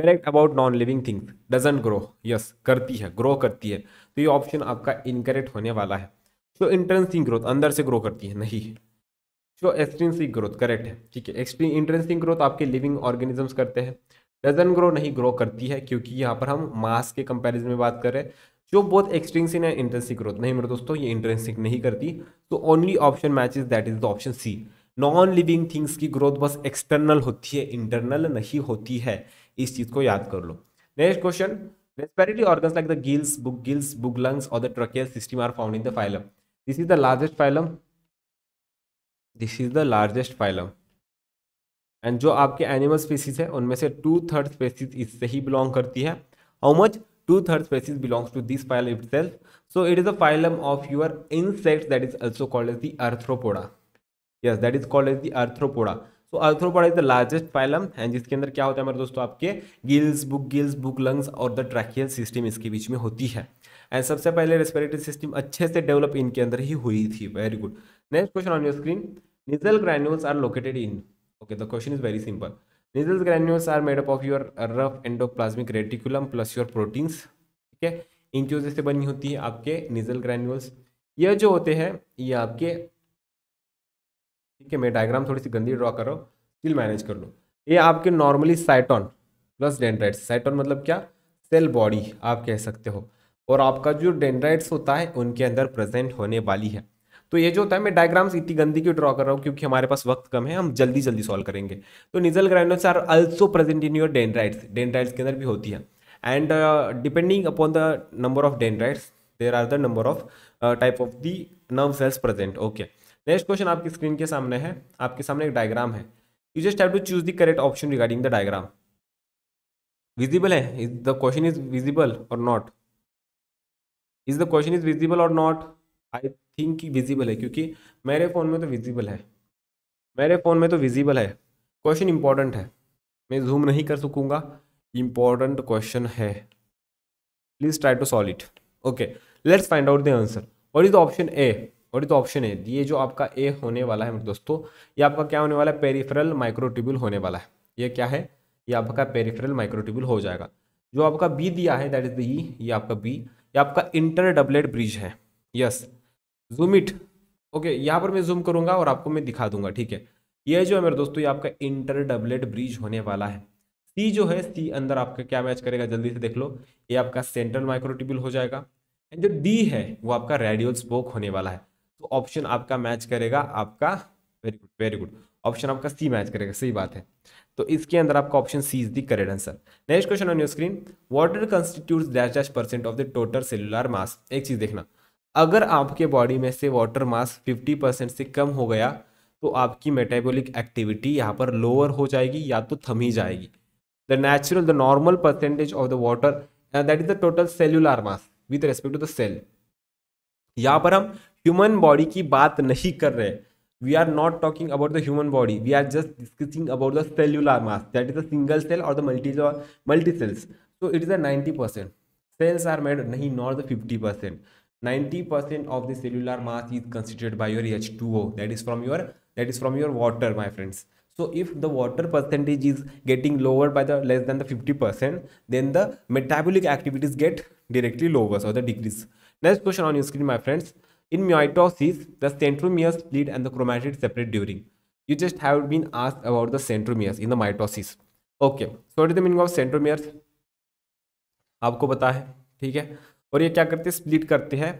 correct about non living things doesn't grow yes करती है ग्रो करती है तो ये ऑप्शन आपका इनकरेक्ट होने वाला है तो इंटरेंसिंग ग्रोथ अंदर से ग्रो करती है नहीं जो एक्सट्रेंसिक ग्रोथ करेक्ट है ठीक है एक्सट्रीम इंट्रेंसिंग ग्रोथ आपके लिविंग ऑर्गेनिजम्स करते हैं डजन ग्रो नहीं ग्रो करती है क्योंकि यहाँ पर हम मास के कंपेरिजन में बात कर रहे हैं show both extrinsic and intrinsic growth नहीं मेरे दोस्तों ये इंटरेंसिक नहीं करती तो only option match is that is the option C non living things की ग्रोथ बस एक्सटर्नल होती है इंटरनल नहीं होती है इस चीज़ को याद कर लो next question respiratory organs like the gills book gills book lungs और the tracheal system are found in the phylum this is the largest phylum this is the largest phylum and जो आपके एनिमल स्पेसीज है उनमें से to third species इससे ही belong करती है how much two third species belongs to this phylum itself so it is a phylum of your insects that is also called as the arthropoda yes that is called as the arthropoda so arthropoda is the largest phylum and जिसके अंदर क्या होता है हमारे दोस्तों आपके gills book gills book lungs और the tracheal system इसके बीच में होती है एंड सबसे पहले रेस्पिरेटरी सिस्टम अच्छे से डेवलप इनके अंदर ही हुई थी very good next question on your screen Nissl granules are located in okay the question is very simple granules are made up of your rough endo endoplasmic reticulum plus your proteins ठीक है इन चीज़ों से बनी होती है आपके Nissl granules यह जो होते हैं ये आपके ठीक है मैं डायग्राम थोड़ी सी गंदी ड्रॉ कर रहा हूँ स्टिल मैनेज कर लो ये आपके normally cyton plus dendrites cyton मतलब क्या सेल बॉडी आप कह सकते हो और आपका जो डेंड्राइट्स होता है उनके अंदर प्रेजेंट होने वाली है तो ये जो होता है मैं डायग्राम्स इतनी गंदी की ड्रॉ कर रहा हूँ क्योंकि हमारे पास वक्त कम है हम जल्दी जल्दी सॉल्व करेंगे तो Nissl granules are also present in your dendrites dendrites के अंदर भी होती है and depending upon the number of dendrites there are the number of type of the nerve cells present okay next question आपकी screen के सामने है आपके सामने एक डायग्राम है you just have to choose the correct option regarding the diagram visible है is the question is visible और not is the question is visible और नॉट आई थिंक विजिबल है क्योंकि मेरे फ़ोन में तो विजिबल है मेरे फ़ोन में तो विजिबल है क्वेश्चन इंपॉर्टेंट है मैं जूम नहीं कर सकूँगा इम्पॉर्टेंट क्वेश्चन है please try to solve it okay let's find out the answer और इज ऑप्शन ए और इज ऑप्शन ए ये जो आपका ए होने वाला है मेरे दोस्तों ये आपका क्या होने वाला है पेरिफेरल माइक्रोट्यूबुल होने वाला है ये क्या है ये आपका पेरिफेरल माइक्रोट्यूबुल हो जाएगा जो आपका बी दिया है दैट इज द ई ये आपका बी ये आपका इंटर डबलेट ब्रिज है yes yes, zoom it okay यहाँ पर मैं जूम करूंगा और आपको मैं दिखा दूंगा ठीक है यह जो है मेरे दोस्तों ये आपका इंटर डबलेट ब्रिज होने वाला है सी जो है सी अंदर आपका क्या मैच करेगा जल्दी से देख लो ये आपका सेंट्रल माइक्रोटिब्यूल हो जाएगा एंड जो डी है वो आपका रेडियल स्पोक होने वाला है तो ऑप्शन आपका मैच करेगा आपका very good very good option आपका सी मैच करेगा सही बात है तो इसके अंदर आपका option C is the correct answer next question on your screen water constitute dash dash percent of the total cellular mass एक चीज देखना अगर आपके बॉडी में से वाटर मास 50 परसेंट से कम हो गया तो आपकी मेटाबॉलिक एक्टिविटी यहाँ पर लोअर हो जाएगी या तो थम ही जाएगी the natural the normal percentage of the water that is the total cellular mass with respect to the cell यहाँ पर हम ह्यूमन बॉडी की बात नहीं कर रहे we are not talking about the human body we are just discussing about the cellular mass that is the single cell और the multi multi cells so it is the ninety percent cells are made नहीं not the fifty percent 90% of the cellular mass is constituted by your H2O that is from your that is from your water my friends so if the water percentage is getting lower by the less than the 50% then the metabolic activities get directly lowers or the decrease next question on your screen my friends in mitosis the centromere split and the chromatid separate during you just have been asked about the centromeres in the mitosis okay so what is the meaning of centromeres आपको पता है ठीक है और ये क्या करते हैं स्प्लिट करते हैं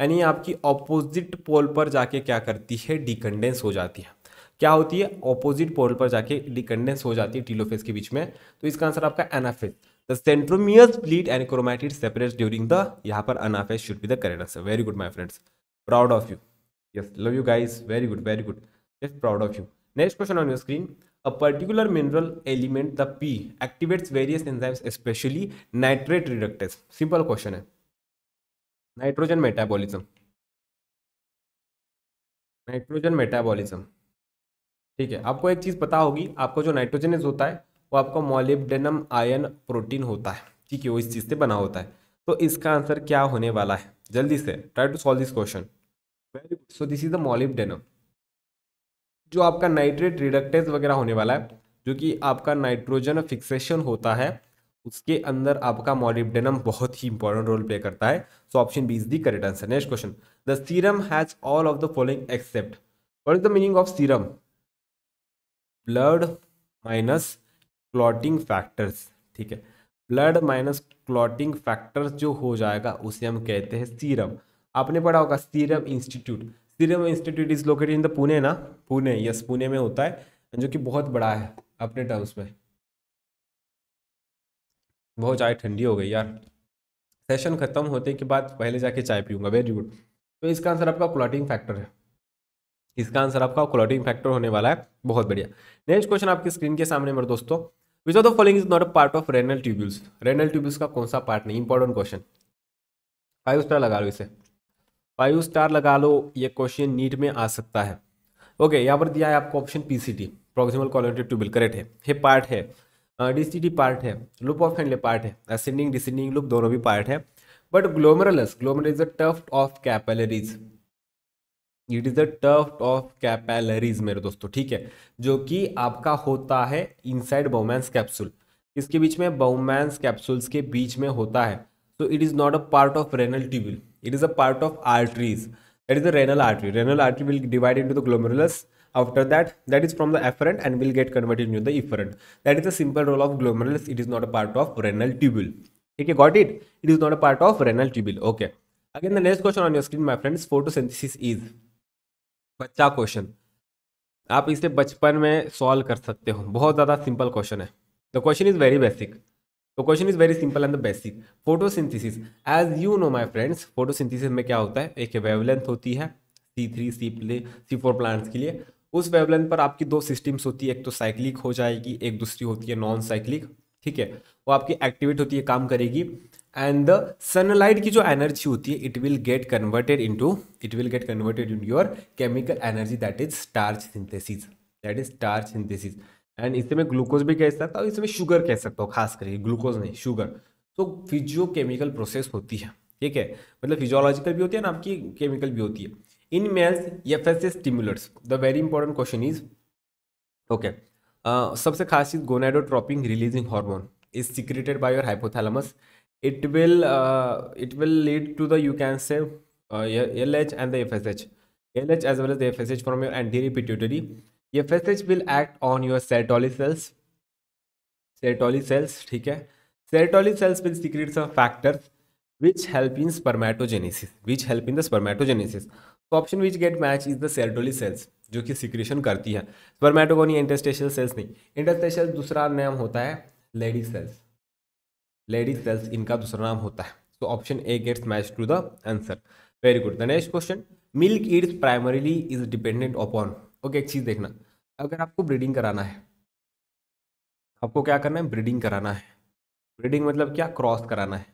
यानी आपकी ऑपोजिट पोल पर जाके क्या करती है डिकंडेंस हो जाती है क्या होती है ऑपोजिट पोल पर जाके डिकंडेंस हो जाती है टीलोफेज के बीच में तो इसका आंसर आपका anaphase the centromeres bleed and chromatid separate during the यहाँ पर anaphase should be the correct answer very good my friends proud of you yes love you guys very good very good yes proud of you next question on your screen a particular mineral element the P activates various enzymes specially nitrate reductase simple question है. Nitrogen metabolism nitrogen metabolism ठीक है आपको एक चीज़ पता होगी आपको जो nitrogenous होता है वो आपका मोलिब्डेनम आयन प्रोटीन होता है ठीक है वो इस चीज़ से बना होता है तो इसका आंसर क्या होने वाला है जल्दी से try to solve this question very good so this is the molybdenum जो आपका नाइट्रेट रिडक्टेज वगैरह होने वाला है जो कि आपका नाइट्रोजन फिक्सेशन होता है उसके अंदर आपका मॉलिबेनम बहुत ही इंपॉर्टेंट रोल प्ले करता है so option B is the correct answer next question the serum has all of the following except what is the meaning of serum blood minus clotting factors ठीक है ब्लड माइनस क्लॉटिंग फैक्टर्स जो हो जाएगा उसे हम कहते हैं serum आपने पढ़ा होगा serum institute serum institute is located in the Pune ना पुणे यस पुणे में होता है जो कि बहुत बड़ा है अपने टर्म्स में बहुत चाय ठंडी हो गई यार सेशन ख़त्म होते के बाद पहले जाके चाय पीऊँगा वेरी गुड तो इसका आंसर आपका क्लॉटिंग फैक्टर है इसका आंसर आपका क्लॉटिंग फैक्टर होने वाला है बहुत बढ़िया नेक्स्ट क्वेश्चन आपकी स्क्रीन के सामने मेरे दोस्तों which are the following is not a part of renal tubules renal tubules का कौन सा पार्ट नहीं इंपॉर्टेंट क्वेश्चन फाइव स्टार लगा लो इसे फाइव स्टार लगा लो ये क्वेश्चन नीट में आ सकता है ओके यहाँ पर दिया है आपको option PCT proximal quality tubule correct है ये पार्ट है डी पार्ट है लूप ऑफ हैंडले पार्ट है असेंडिंग डिसेंडिंग लुप दोनों भी पार्ट है but glomerulus glomer is a tuft of capillaries it is a tuft of capillaries मेरे दोस्तों ठीक है जो कि आपका होता है इनसाइड बोमैंस कैप्सूल इसके बीच में बोमैंस कैप्सूल्स के बीच में होता है so it is not a part of renal tubule it is a part of arteries that is a renal artery renal artery will divide to the glomerulus After that, that is from the afferent and will get converted into the efferent. That is a simple role of glomerulus. It is not a part of renal tubule. Okay, got it? It is not a part of renal tubule. Okay. Again, the next question on your screen, my friends, photosynthesis is. बच्चा question आप इसे बचपन में solve कर सकते हो बहुत ज़्यादा सिंपल क्वेश्चन है the question is very basic तो question is very simple and the basic photosynthesis as you know my friends photosynthesis में क्या होता है एक वेवलेंथ होती है C three C play C four plants के लिए उस वेवलेंथ पर आपकी दो सिस्टम्स होती है एक तो साइक्लिक हो जाएगी एक दूसरी होती है नॉन साइक्लिक ठीक है वो आपकी एक्टिवेट होती है काम करेगी एंड द सनलाइट की जो एनर्जी होती है it will get converted into it will get converted in your chemical energy that is starch synthesis that is starch synthesis and इससे मैं ग्लूकोज भी कह सकता हूँ इससे मैं शुगर कह सकता हूँ खास करके ग्लूकोज नहीं शुगर तो फिजियो केमिकल प्रोसेस होती है ठीक है मतलब फिजियोलॉजिकल भी होती है ना आपकी केमिकल भी होती है In males, FSH stimulus. The very important question is, okay, uh, सबसे खास चीज gonadotropin releasing hormone is secreted by your hypothalamus it will uh, it will lead to the you can say uh, LH and the FSH LH as well as the FSH from your anterior pituitary FSH will act on your Sertoli cells Sertoli cells ठीक है Sertoli cells will secrete some factors which help in spermatogenesis which help in the spermatogenesis तो option which get match is the sertoli cells जो कि secretion करती है spermatogonia interstitial cells नहीं interstitial दूसरा नाम होता है लेडी सेल्स लेडी सेल्स इनका दूसरा नाम होता है so option A gets match to the answer very good the next question milk it's primarily is dependent upon okay एक चीज़ देखना अगर आपको ब्रीडिंग कराना है आपको क्या करना है ब्रीडिंग कराना है ब्रीडिंग मतलब क्या क्रॉस कराना है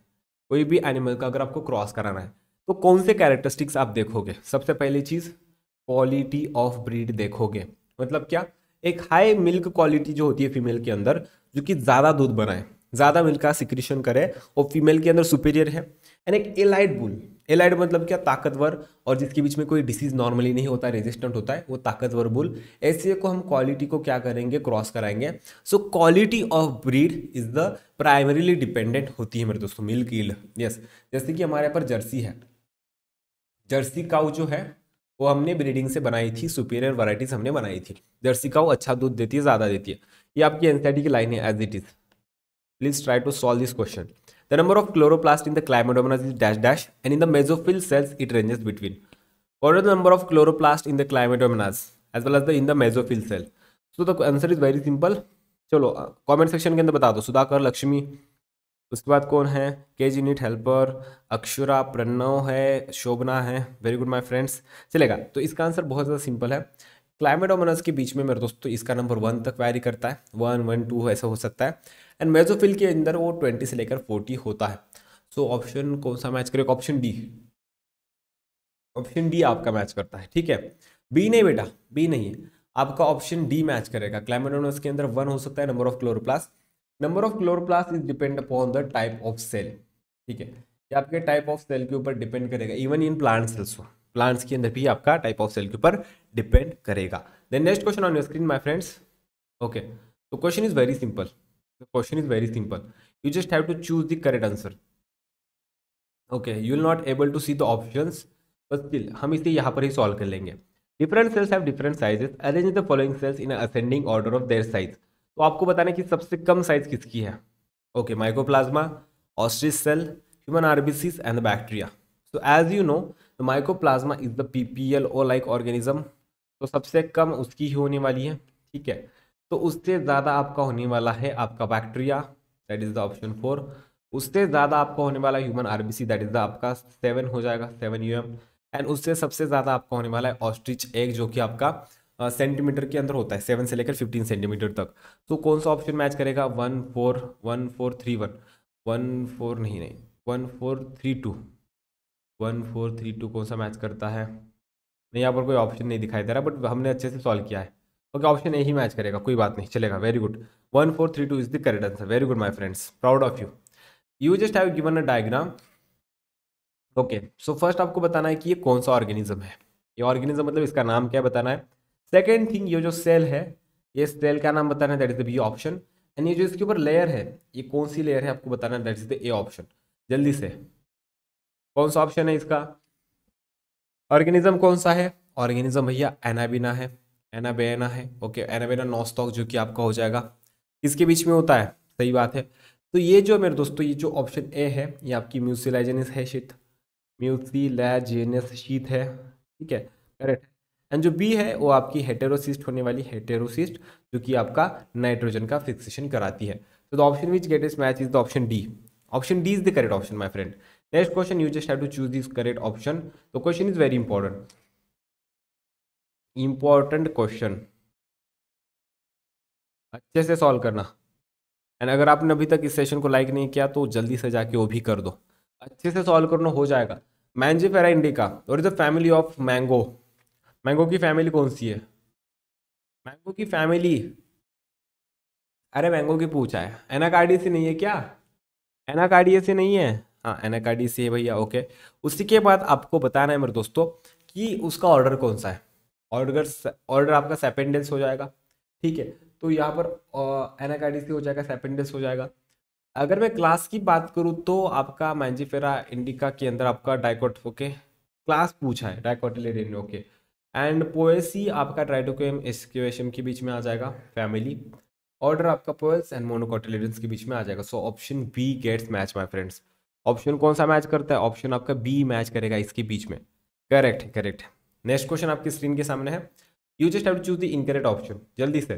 कोई भी एनिमल का अगर आपको क्रॉस कराना है तो कौन से कैरेक्टरिस्टिक्स हम्म। आप देखोगे सबसे पहली चीज़ क्वालिटी ऑफ ब्रीड देखोगे मतलब क्या एक हाई मिल्क क्वालिटी जो होती है फीमेल के अंदर जो कि ज़्यादा दूध बनाए ज़्यादा मिल्क का सिक्रिशन करे और फीमेल के अंदर सुपीरियर है एंड एक एलाइट बुल एलाइट मतलब क्या ताकतवर और जिसके बीच में कोई डिसीज नॉर्मली नहीं होता रेजिस्टेंट होता है वो ताकतवर बुल ऐसे को हम क्वालिटी को क्या करेंगे क्रॉस कराएंगे so quality of breed is the primarily dependent होती है मेरे दोस्तों मिल्क ईल्ड यस जैसे कि हमारे यहाँ पर जर्सी है जर्सी काउ जो है वो हमने ब्रीडिंग से बनाई थी सुपीरियर वराइटीज हमने बनाई थी जर्सी काउ अच्छा दूध देती है ज़्यादा देती है ये आपकी एनसीआरटी e की लाइन है as it is please try to solve this question the number of chloroplast in the chlamydomonas is dash dash and in the mesophyll cells it ranges between what is the of chloroplast in in the chlamydomonas as well as the in the mesophyll cell so the answer is very चलो comment section के अंदर बता दो सुधाकर लक्ष्मी उसके बाद कौन है के जी नीट हेल्पर अक्षरा प्रणव है शोभना है वेरी गुड माय फ्रेंड्स चलेगा तो इसका आंसर बहुत ज़्यादा सिंपल है क्लाइमेट और मनस के बीच में मेरे दोस्तों इसका नंबर वन तक वैरी करता है वन वन टू ऐसा हो सकता है एंड मेजोफिल के अंदर वो ट्वेंटी से लेकर फोर्टी होता है सो so, ऑप्शन कौन सा मैच करेगा ऑप्शन डी ऑप्शन डी आपका मैच करता है ठीक है बी नहीं बेटा बी नहीं है आपका ऑप्शन डी मैच करेगा क्लाइमेट के अंदर वन हो सकता है number of chloroplast number of chloroplast is depend upon the type of cell ठीक है ये आपके टाइप ऑफ सेल के ऊपर डिपेंड करेगा even in plant cells plants के अंदर भी आपका टाइप ऑफ सेल के ऊपर डिपेंड करेगा then next question on your screen my friends okay तो question is very simple question is very simple you just have to choose the correct answer okay you will not able to see the options but still हम इसे यहाँ पर ही solve कर लेंगे different cells have different sizes arrange the following cells in ascending order of their size तो आपको बताने की कि सबसे कम साइज किसकी है okay mycoplasma ostrich cell human RBCs and bacteria so as you know the mycoplasma is the P P L O like organism तो सबसे कम उसकी ही होने वाली है ठीक है तो उससे ज़्यादा आपका होने वाला है आपका bacteria that is the option four उससे ज़्यादा आपका होने वाला human RBC that is the आपका सेवन हो जाएगा सेवन यू एम एंड उससे सबसे ज़्यादा आपका होने वाला है ऑस्ट्रिच एग जो कि आपका सेंटीमीटर के अंदर होता है सेवन से लेकर फिफ्टीन सेंटीमीटर तक तो कौन सा ऑप्शन मैच करेगा one four one four three one one four नहीं नहीं one four three two one four three two कौन सा मैच करता है नहीं यहाँ पर कोई ऑप्शन नहीं दिखाई दे रहा बट हमने अच्छे से सॉल्व किया है ओके ऑप्शन ए ही मैच करेगा कोई बात नहीं चलेगा very good one four three two is the correct answer very good my friends proud of you you just have given a diagram okay so first आपको बताना है कि ये कौन सा ऑर्गेनिज्म है ये ऑर्गेनिज्म मतलब इसका नाम क्या बताना है सेकेंड थिंग ये जो सेल है ये सेल का नाम बताना है that is the B option and ये जो इसके ऊपर लेयर है ये कौन सी लेयर है आपको बताना है that is the A option जल्दी से कौन सा ऑप्शन है इसका ऑर्गेनिज्म कौन सा है ऑर्गेनिज्म भैया एनाबिना है एनाबेना है ओके एनाबेना नॉस्टॉक जो कि आपका हो जाएगा इसके बीच में होता है सही बात है तो ये जो मेरे दोस्तों ये जो ऑप्शन ए है ये आपकी म्यूसिलाइजेनिस है शीत म्यूसिलाइजेनिस शीत है ठीक है करेक्ट एंड जो बी है वो आपकी हेटेरोसिस्ट होने वाली हेटेरोसिस्ट जो कि आपका नाइट्रोजन का फिक्सेशन कराती है तो the option which get is match is the option D option D is the correct option my friend next question you just have to choose this correct option तो question is very important important question अच्छे से solve करना and अगर आपने अभी तक इस session को लाइक नहीं किया तो जल्दी से जाके वो भी कर दो अच्छे से सॉल्व करना हो जाएगा मैंजी फेरा इंडिका और is the family of mango mango की फैमिली कौन सी है मैंगो की फैमिली अरे मैंगो की पूछा है एनाकार्डी से नहीं है क्या एनाकार्डिया से नहीं है हाँ एनाकार्डी से भैया ओके उसी के बाद आपको बताना है मेरे दोस्तों कि उसका ऑर्डर कौन सा है ऑर्डर ऑर्डर आपका सेपेंडेंस हो जाएगा ठीक है तो यहाँ पर एनाकार्डी से हो जाएगा सेपेंडेंस हो जाएगा अगर मैं क्लास की बात करूँ तो आपका मैंजीफेरा इंडिका के अंदर आपका डाइकोट ओके क्लास पूछा है डाइकोटिलेडिन ओके एंड पोएसी आपका ट्राइटोक्वेम एस्क्यूएशम के बीच में आ जाएगा फैमिली ऑर्डर आपका पोएल्स एंड मोनोकोटिलेडन्स के बीच में आ जाएगा so option B gets match my friends option कौन सा मैच करता है ऑप्शन आपका बी मैच करेगा इसके बीच में करेक्ट करेक्ट नेक्स्ट क्वेश्चन आपकी स्क्रीन के सामने है you just have to choose the incorrect option जल्दी से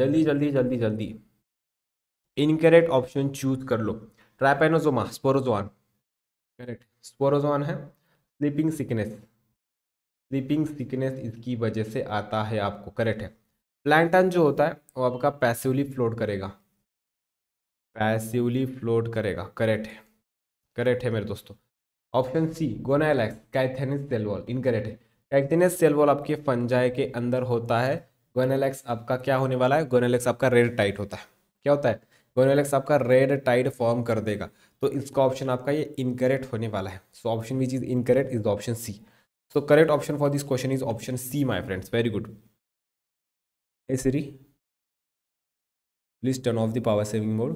जल्दी जल्दी जल्दी जल्दी इनकरेक्ट ऑप्शन चूज कर लो ट्रैपेनोजोमा स्पोरोजोन करेक्ट स्पोरोजोन है स्लीपिंग सिकनेस स्लीपिंग सिकनेस इसकी वजह से आता है आपको करेक्ट है प्लैंटन जो होता है वो आपका पैसिवली फ्लोट करेगा पैसिवली फ्लोट करेगा करेक्ट है करेक्ट है मेरे दोस्तों option C gonyaulax chitinous cell wall incorrect है कैथेनिस सेलवॉल आपके फंजाई के अंदर होता है गोनाइलैक्स आपका क्या होने वाला है गोनाइलैक्स आपका रेड टाइट होता है क्या होता है गोनाइलैक्स आपका रेड टाइट फॉर्म कर देगा तो इसका ऑप्शन आपका ये इनकरेक्ट होने वाला है so option which is incorrect is option C so correct option for this question is option C my friends very good hey Siri please turn off the power saving mode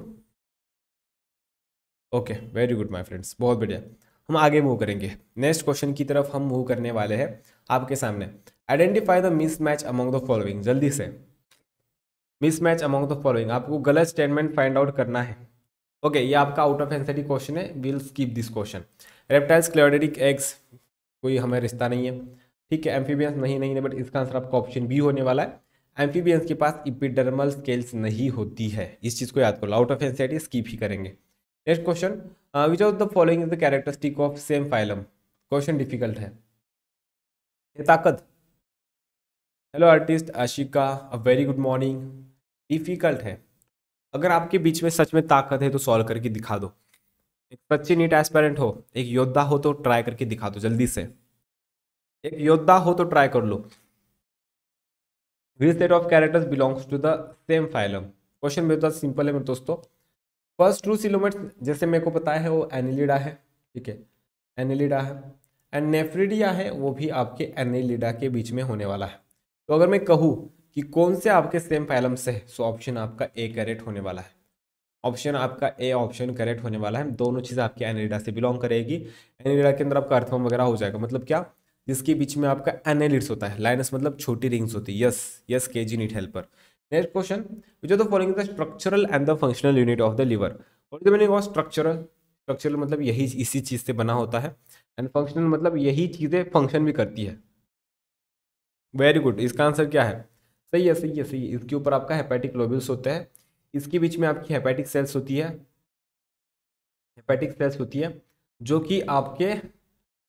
okay very good my friends बहुत बढ़िया हम आगे move करेंगे next question की तरफ हम move करने वाले हैं आपके सामने identify the mismatch among the following जल्दी से mismatch among the following आपको गलत स्टेटमेंट फाइंड आउट करना है ओके okay, ये आपका आउट ऑफ एंसरी क्वेश्चन है will skip this question reptiles cleidoic eggs कोई हमें रिश्ता नहीं है ठीक है एम्फीबियंस नहीं नहीं है बट इसका आंसर आपका ऑप्शन बी होने वाला है एम्फीबियंस के पास इपिडर्मल स्केल्स नहीं होती है इस चीज़ को याद करो आउट ऑफ एनसीआईटी स्कीप ही करेंगे next question which of the following is the characteristic of same phylum question difficult है ताकत hello artist Ashika a very good morning difficult है अगर आपके बीच में सच में ताकत है तो सॉल्व करके दिखा दो एक सच्ची नीट एस्पेरेंट हो एक योद्धा हो तो ट्राई करके दिखा दो जल्दी से एक योद्धा हो तो ट्राई कर लो which set of characters belongs to the same phylum question मेरे पास सिंपल है मेरे दोस्तों फर्स्ट टू सिलोमेट्स जैसे मेरे को पता है वो एनिलिडा है ठीक है एनिलिडा है एंड नेफ्रिडिया है वो भी आपके एनिलिडा के बीच में होने वाला है तो अगर मैं कहूँ कि कौन से आपके सेम फाइलम से है सो ऑप्शन आपका ए कैरेट होने वाला है ऑप्शन आपका ए ऑप्शन करेक्ट होने वाला है दोनों चीज़ें आपकी एनेडा से बिलोंग करेगी एनेडा के अंदर आपका अर्थफॉर्म वगैरह हो जाएगा मतलब क्या जिसके बीच में आपका एनेलिट्स होता है लाइनस मतलब छोटी रिंग्स होती है yes yes K ji NEET helper next question which of the following the structural and the functional unit of the liver और जो मैंने कहा स्ट्रक्चरल स्ट्रक्चरल मतलब यही इसी चीज़ से बना होता है एंड फंक्शनल मतलब यही चीज़ें फंक्शन भी करती है वेरी गुड इसका आंसर क्या है सही है सही है सही है इसके ऊपर आपका हेपेटिक लोब्यूल्स होते हैं इसके बीच में आपकी हेपेटिक सेल्स होती है हेपेटिक सेल्स होती है जो कि आपके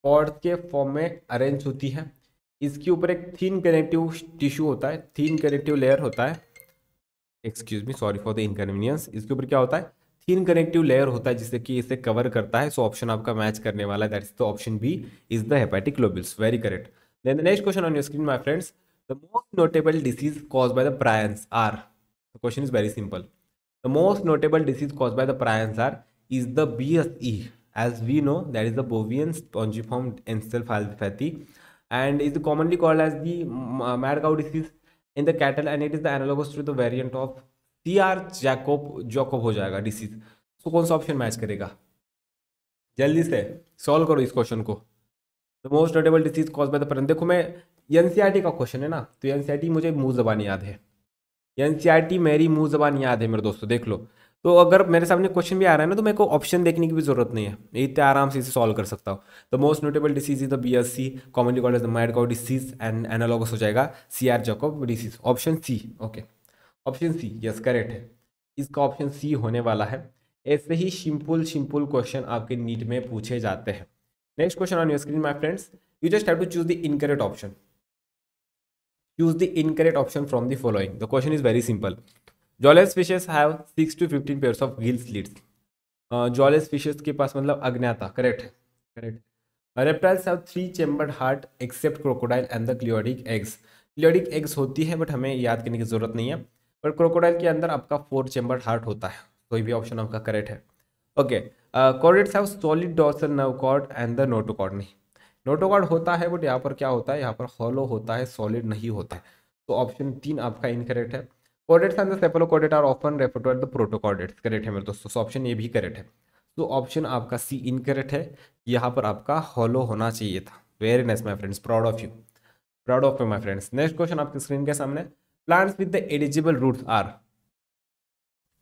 पॉड के फॉर्म में अरेंज होती है इसके ऊपर एक थीन कनेक्टिव टिश्यू होता है थीन कनेक्टिव लेयर होता है excuse me sorry for the inconvenience इसके ऊपर क्या होता है थीन कनेक्टिव लेयर होता है जिससे कि इसे कवर करता है सो so ऑप्शन आपका मैच करने वाला है that is the option B is the hepatic lobules very correct then the next question on your screen my friends the most notable disease cause by the prions are The question is very simple. The most notable disease caused by the prions are is the BSE. As we know, that is the bovine spongiform encephalopathy and is commonly called as the mad cow disease in the cattle and it is the analogous to the variant of CR Jacob Jacob हो जाएगा disease. So, कौन सा option match करेगा जल्दी से solve करो इस question को the most notable disease cause by the prion देखो मैं एन का क्वेश्चन है ना तो एन मुझे मुंह जबानी याद है एन सी मेरी मुँह जबान याद है मेरे दोस्तों देख लो तो अगर मेरे सामने क्वेश्चन भी आ रहा है ना तो मेरे को ऑप्शन देखने की भी जरूरत नहीं है इतने आराम से इसे सॉल्व कर सकता हूँ the most notable disease is the B S C commonly call is the call disease and analogous हो जाएगा C R Jacob disease option C okay option C yes correct है इसका ऑप्शन सी होने वाला है ऐसे ही सिंपल सिंपल क्वेश्चन आपके नीट में पूछे जाते हैं next question on your screen my friends you just have to choose the incorrect option choose the incorrect option from the following the question is very simple jawless fishes have six to fifteen pairs of gill slits jawless fishes के पास मतलब agnatha correct correct reptiles have three chambered heart except crocodile and the cleidoic eggs cleidoic eggs होती है but हमें याद करने की जरूरत नहीं है पर क्रोकोडाइल के अंदर आपका फोर चेम्बर्ड हार्ट होता है कोई भी ऑप्शन आपका करेक्ट है okay chordates have solid dorsal nerve cord and the notochord नहीं नोटोगार्ड होता है बट यहाँ पर क्या होता है यहाँ पर हॉलो होता है सॉलिड नहीं होता है तो ऑप्शन तीन आपका इनकरेक्ट है chordates and cephalochordate are often refer to at the protochordates correct है मेरे दोस्तों तो ऑप्शन ये भी करेक्ट है तो ऑप्शन आपका सी इनकरेक्ट है यहाँ पर आपका हॉलो होना चाहिए था very nice my friends proud of you proud of you my friends next question आपके स्क्रीन के सामने plants with the edible roots are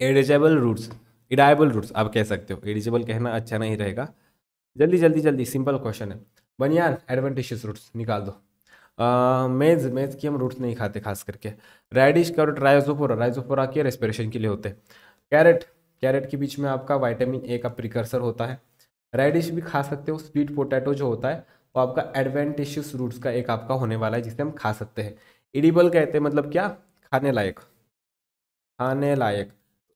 edible roots edible roots आप कह सकते हो एडिजेबल कहना अच्छा नहीं रहेगा जल्दी जल्दी जल्दी सिंपल क्वेश्चन है बनियान एडवेंटिशियस रूट्स निकाल दो मेज मेज की हम रूट्स नहीं खाते खास करके रेडिश कैरेट राइजोफोरा राइजोफोरा के रेस्पिरेशन के लिए होते हैं कैरेट कैरेट के बीच में आपका वाइटामिन ए का प्रिकर्सर होता है रेडिश भी खा सकते हो स्वीट पोटैटो जो होता है वो आपका एडवेंटिशियस रूट्स का एक आपका होने वाला है जिसे हम खा सकते हैं इडिबल कहते हैं मतलब क्या खाने लायक खाने लायक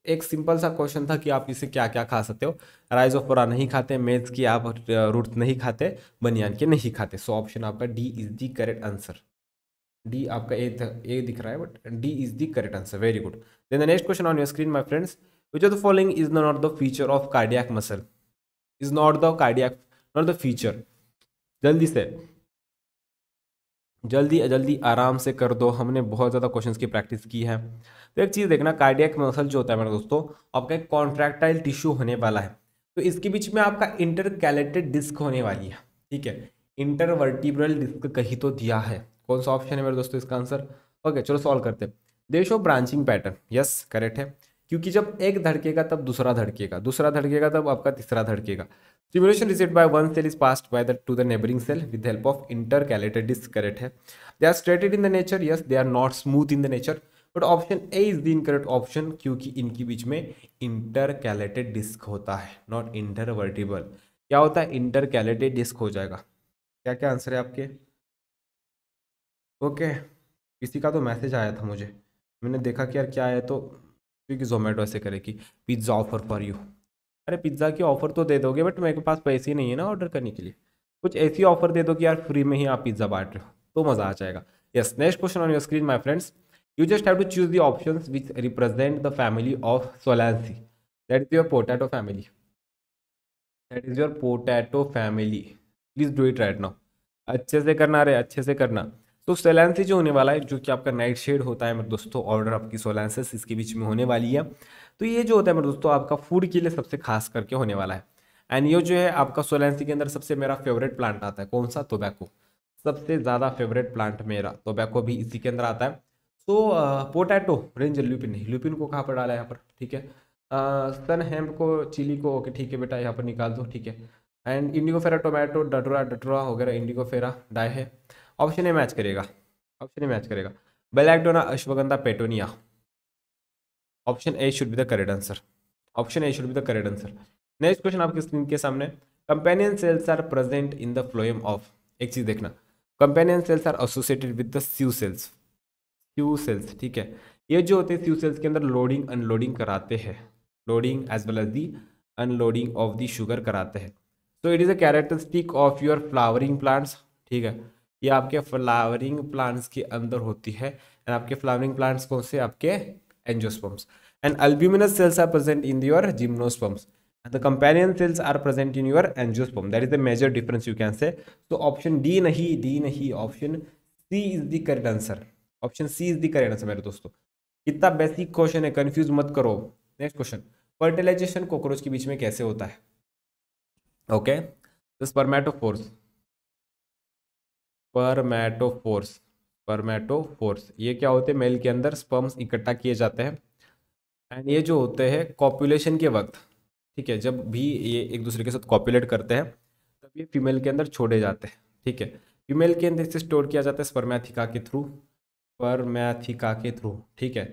एक सिंपल सा क्वेश्चन था कि आप इसे क्या क्या खा सकते हो राइस ऑफ पुरा नहीं खाते मेथ्स की आप रूट नहीं खाते बनियान के नहीं खाते सो ऑप्शन आपका D is the correct answer D आपका ए ए दिख रहा है but D is the correct answer very good then the next question on your screen my friends which of the following is not the feature of cardiac muscle is not the cardiac not the feature जल्दी से जल्दी जल्दी आराम से कर दो हमने बहुत ज़्यादा क्वेश्चंस की प्रैक्टिस की है तो एक चीज़ देखना कार्डियक मसल जो होता है मेरे दोस्तों आपका एक कॉन्ट्रैक्टाइल टिश्यू होने वाला है तो इसके बीच में आपका इंटरकैलेटेड डिस्क होने वाली है ठीक है इंटरवर्टिब्रल डिस्क कहीं तो दिया है कौन सा ऑप्शन है मेरे दोस्तों इसका आंसर ओके चलो सॉल्व करते हैं देशो ब्रांचिंग पैटर्न यस करेक्ट है क्योंकि जब एक धड़केगा तब दूसरा धड़केगा दूसरा धड़केगा तब आपका तीसरा धड़केगा stimulation receive by one cell is passed by the to the neighbouring cell with help of intercalated disc correct है they are striated in the nature yes they are not smooth in the nature but option A is the incorrect option क्योंकि इनके बीच में intercalated disc होता है not intervertebral क्या होता है इंटरकैलेटेड डिस्क हो जाएगा क्या क्या आंसर है आपके ओके किसी का तो मैसेज आया था मुझे मैंने देखा कि यार क्या आया तो क्योंकि जोमेटो ऐसे करे कि पिज़्ज़ा ऑफर पर यू अरे पिज़्ज़ा की ऑफ़र तो दे दोगे बट मेरे पास पैसे नहीं है ना ऑर्डर करने के लिए कुछ ऐसी ऑफ़र दे दो कि यार फ्री में ही आप पिज़्ज़ा बांट रहे हो तो मज़ा आ जाएगा yes next question on your screen my friends You just have to choose the options which represent the family of solanaceae That is your potato family. That is your potato family. Please do it right now. अच्छे से करना re अच्छे से करना तो सोलैंसी जो होने वाला है जो कि आपका नाइट शेड होता है मेरे दोस्तों ऑर्डर आपकी सोलैंसिस इसके बीच में होने वाली है तो ये जो होता है मेरे दोस्तों आपका फूड के लिए सबसे खास करके होने वाला है एंड ये जो है आपका सोलैंसी के अंदर सबसे मेरा फेवरेट प्लांट आता है कौन सा तोबैको सबसे ज़्यादा फेवरेट प्लांट मेरा तोबैको भी इसी के अंदर आता है सो तो, पोटैटो रेंजर ल्यूपिन नहीं ल्यूपिन को कहाँ पर डाला है यहाँ पर ठीक है सन हेम को चिली को ओके ठीक है बेटा यहाँ पर निकाल दो ठीक है and indigofera tomato datura datura वगैरह इंडिगोफेरा डाई है ऑप्शन ए मैच करेगा ऑप्शन ए मैच करेगा belladonna ashwagandha petunia option A should be the correct answer option A should be the correct answer next question आपकी screen के सामने companion cells are present in the phloem of एक चीज देखना companion cells are associated with the sieve cells few cells ठीक है ये जो होते हैं फ्यू सेल्स के अंदर लोडिंग अनलोडिंग कराते हैं loading as well as the unloading of the sugar कराते हैं so it is a characteristic of your flowering plants ठीक है ये आपके फ्लावरिंग प्लांट्स के अंदर होती है एंड आपके फ्लावरिंग प्लांट्स कौन से आपके angiosperms and albuminous cells are present in their gymnosperms and the companion cells are present in your angiosperm that is the major difference you can say option D नहीं D नहीं option C is the correct answer option C is the correct answer मेरे दोस्तों कितना basic question है confuse मत करो next question fertilisation cockroach के बीच में कैसे होता है okay the spermatophores spermatophores spermatophores ये क्या होते हैं मेल के अंदर स्पर्म्स इकट्ठा किए जाते हैं एंड ये जो होते हैं कॉपुलेशन के वक्त ठीक है जब भी ये एक दूसरे के साथ कॉपुलेट करते हैं तब ये फीमेल के अंदर छोड़े जाते हैं ठीक है फीमेल के अंदर इसे स्टोर किया जाता है स्पर्मैथिका के थ्रू पर मैथिका के थ्रू ठीक है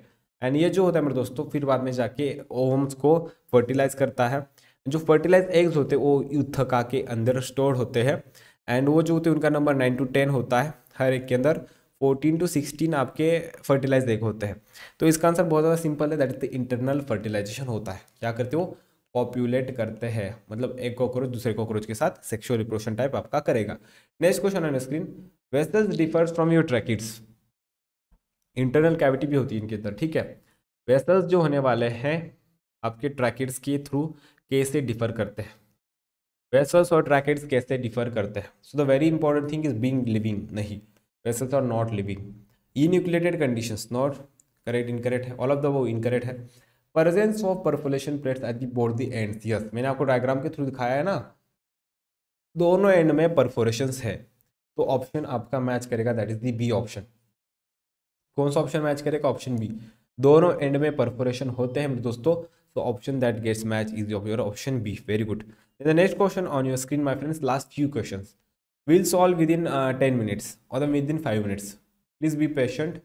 एंड ये जो होता है मेरे दोस्तों फिर बाद में जाके ओम्स को फर्टिलाइज करता है जो फर्टिलाइज एग्स होते हैं वो यूथका के अंदर स्टोर होते हैं एंड वो जो होते हैं उनका नंबर नाइन टू टेन होता है हर एक के अंदर फोर्टीन टू सिक्सटीन आपके फर्टिलाइज एग होते हैं तो इसका आंसर बहुत ज़्यादा सिंपल है that is the internal fertilization होता है क्या करते हो पॉपुलेट करते हैं मतलब एक कॉकरोच दूसरे कॉकरोच के साथ सेक्शुअल रिप्रोशन टाइप आपका करेगा next question on screen vessels differs from your tracheids internal cavity भी होती है इनके अंदर ठीक है वेसल्स जो होने वाले हैं आपके ट्रैकेट्स के थ्रू कैसे डिफर करते हैं वेसल्स और ट्रैकेट्स कैसे डिफर करते हैं so the very important thing is being living नहीं vessels are not living enucleated condition not correct incorrect है ऑल ऑफ द वो इनकरेक्ट है presence of perforation plates at the board the end yes मैंने आपको diagram के through दिखाया है ना दोनों एंड में परफोरेशन है तो ऑप्शन आपका मैच करेगा that is the B option कौन सा ऑप्शन मैच करेगा ऑप्शन बी दोनों एंड में परफोरेशन होते हैं दोस्तों तो option that gets match is your option B very good in the next question on your screen my friends last few question will solve within ten minutes और within five minutes please be patient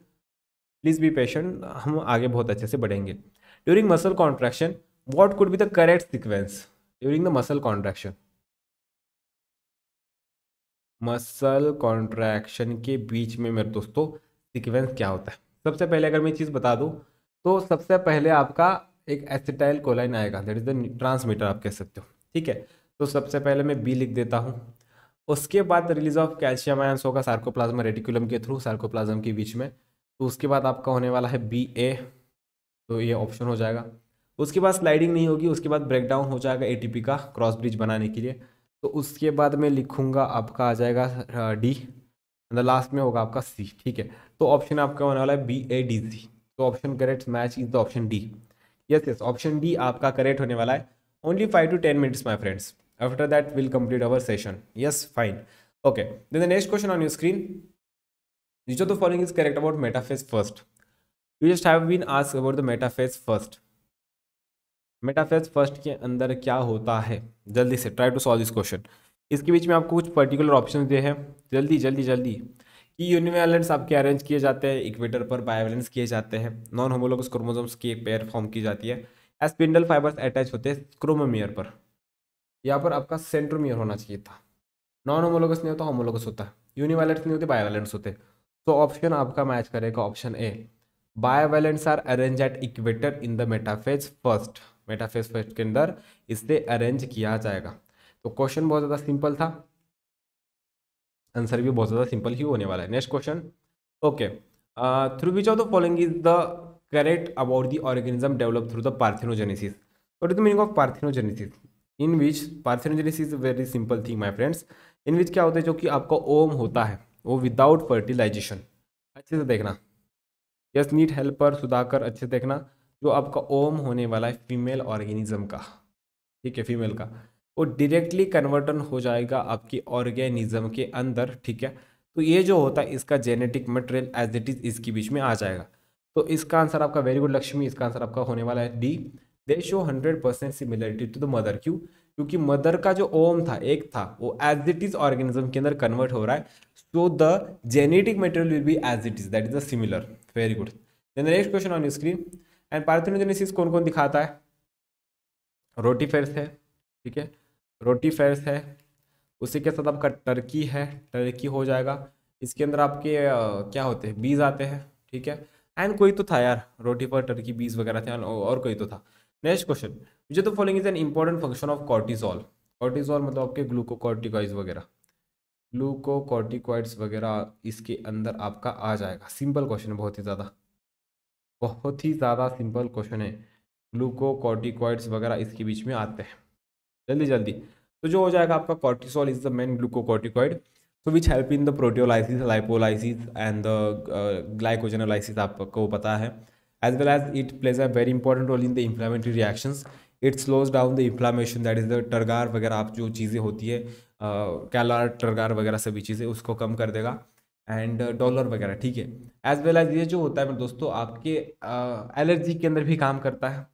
please be patient हम आगे बहुत अच्छे से बढ़ेंगे during muscle contraction what could be the correct sequence during the muscle contraction muscle contraction के बीच में मेरे दोस्तों सीक्वेंस क्या होता है सबसे पहले अगर मैं चीज़ बता दूँ तो सबसे पहले आपका एक एसिटाइल कोलाइन आएगा दैट इज़ द ट्रांसमीटर आप कह सकते हो ठीक है तो सबसे पहले मैं बी लिख देता हूँ उसके बाद रिलीज ऑफ कैल्शियम आयंस होगा सार्कोप्लाज्मा रेटिकुलम के थ्रू सार्कोप्लाज्म के बीच में तो उसके बाद आपका होने वाला है बी ए तो ये ऑप्शन हो जाएगा उसके बाद स्लाइडिंग नहीं होगी उसके बाद ब्रेकडाउन हो जाएगा ए का क्रॉस ब्रिज बनाने के लिए तो उसके बाद मैं लिखूँगा आपका आ जाएगा डी एंड द लास्ट में होगा आपका सी ठीक है तो ऑप्शन आपका होने वाला है बी ए डी सी तो option correct match is the option D yes yes option D आपका करेक्ट होने वाला है only five to ten minutes my friends after that will complete our session yes fine okay then the next question on your screen which of the following is correct about metaphase first you just have been ask about the metaphase first metaphase first के अंदर क्या होता है जल्दी से try to solve this question इसके बीच में आपको कुछ पर्टिकुलर ऑप्शन दिए हैं जल्दी जल्दी जल्दी कि यूनिवेलेंस आपके अरेंज किए जाते हैं इक्वेटर पर बायोवेलेंस किए जाते हैं नॉन होमोलोगस क्रोमोजोम्स की एक पेयर फॉर्म की जाती है एस्पिंडल फाइबर्स अटैच होते हैं क्रोमोमियर पर यहाँ पर आपका सेंट्रोमियर होना चाहिए था नॉन होमोलोगस नहीं होता होमोलोगस होता है यूनिवायलेंट्स नहीं होते बायोवायलेंट्स होते तो ऑप्शन आपका मैच करेगा option A bivalents are arrange at equator in the metaphase first metaphase first के अंदर इसे अरेंज किया जाएगा तो क्वेश्चन बहुत ज़्यादा सिंपल था आंसर भी बहुत ज़्यादा सिंपल ही होने वाला है next question okay through which of the following is the correct about the organism develop through the parthenogenesis what is the meaning of parthenogenesis in which parthenogenesis is very simple thing my friends in which क्या होता है जो कि आपका ओम होता है वो without fertilisation अच्छे से देखना यस नीट हेल्पर सुधाकर अच्छे से देखना जो आपका ओम होने वाला है फीमेल ऑर्गेनिज्म का ठीक है फीमेल का वो डायरेक्टली कन्वर्टन हो जाएगा आपकी ऑर्गेनिज्म के अंदर ठीक है तो ये जो होता है इसका genetic material as it is इसके बीच में आ जाएगा तो इसका आंसर आपका वेरी गुड लक्ष्मी इसका आंसर आपका होने वाला है D they show hundred percent similarity to the mother क्यू क्योंकि मदर का जो ओम था एक था वो एज इट इज ऑर्गेनिज्म के अंदर कन्वर्ट हो रहा है so the genetic material will be as it is that is the similar very good then next question on screen and parthenogenesis कौन कौन दिखाता है फेर्स है ठीक है रोटी फेयर्स है उसी के साथ आपका टर्की है टर्की हो जाएगा इसके अंदर आपके क्या होते हैं बीज आते हैं ठीक है एंड कोई तो था यार रोटी पर टर्की बीज वगैरह थे और कोई तो था नेक्स्ट क्वेश्चन जो तो following is an important function of cortisol cortisol मतलब आपके ग्लूकोकॉर्टिकॉइड्स वगैरह ग्लूकोकॉर्टिकॉइड्स वगैरह इसके अंदर आपका आ जाएगा सिंपल क्वेश्चन है बहुत ही ज़्यादा बहुत ही ज़्यादा सिंपल क्वेश्चन है ग्लूकोकॉर्टिकॉइड्स वगैरह इसके बीच में आते हैं जल्दी जल्दी तो जो हो जाएगा आपका cortisol is the main glucocorticoid so which help in the proteolysis lipolysis and the glycogenolysis आपको पता है as well as it plays a very important role in the inflammatory reaction it slows down the inflammation that is the turgor वगैरह आप जो चीज़ें होती है uh, कैलार टर्गार वगैरह सभी चीज़ें उसको कम कर देगा एंड डॉलर uh, वगैरह ठीक है एज वेल एज ये जो होता है मेरे दोस्तों आपके एलर्जी uh, के अंदर भी काम करता है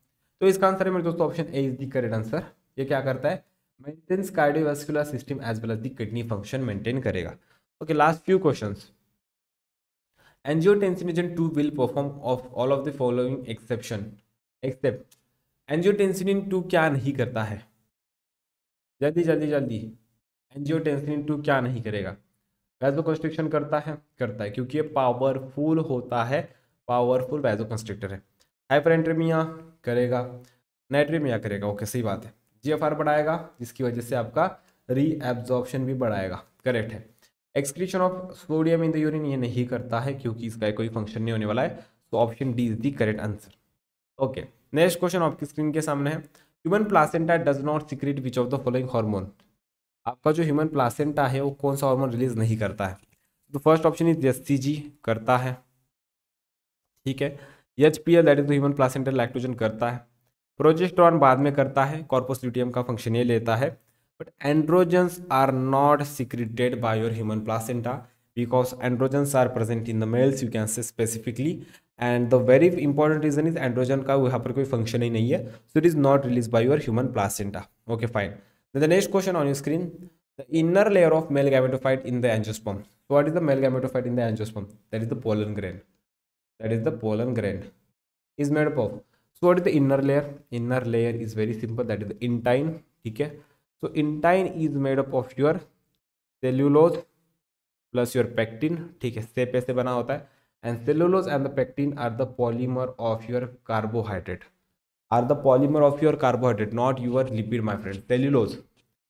तो इसका आंसर है मेरे दोस्तों option A is the correct answer ये क्या करता है maintains cardiovascular system as well as the kidney function maintain करेगा okay last few question angiotensin agent two will perform of all of the following exception except angiotensin two क्या नहीं करता है जल्दी जल्दी जल्दी एनजियोटेंसिन टू क्या नहीं करेगा वैजो कंस्ट्रिक्शन करता है करता है क्योंकि ये पावरफुल होता है पावरफुल वैजो कंस्ट्रिक्टर है हाइपर करेगा नाइट्रीमिया करेगा ओके सही बात है जी एफ आर बढ़ाएगा जिसकी वजह से आपका रीएब्जॉर्प्शन भी बढ़ाएगा करेक्ट है excretion of sodium in the urine ये नहीं करता है क्योंकि इसका कोई फंक्शन नहीं होने वाला है तो option D is the correct answer okay next question आपकी स्क्रीन के सामने है human placenta does not secrete which of the following hormone आपका जो ह्यूमन प्लासेंटा है वो कौन सा हार्मोन रिलीज नहीं करता है तो फर्स्ट ऑप्शन इज एस करता है ठीक है H P L that is the human placenta lactogen करता है प्रोजेस्ट्रॉन बाद में करता है कॉर्पस ल्यूटियम का फंक्शन ये लेता है but androgens are not secreted by your human placenta because androgens are present in the males you can say specifically and the very important reason is androgen का यहाँ पर कोई फंक्शन ही नहीं है so it is not release by your human placenta okay fine the next question on you screen the inner layer of male gametophyte in the angiosperm what is the male gametophyte in the angiosperm that is the pollen grain that is the pollen grain is made of So what is the inner layer? Inner layer is very simple. That is the intine. Okay. So intine is made up of your cellulose plus your pectin. Okay. Se bana hota hai. And cellulose and the pectin are the polymer of your carbohydrate. Are the polymer of your carbohydrate, not your lipid, my friend. Cellulose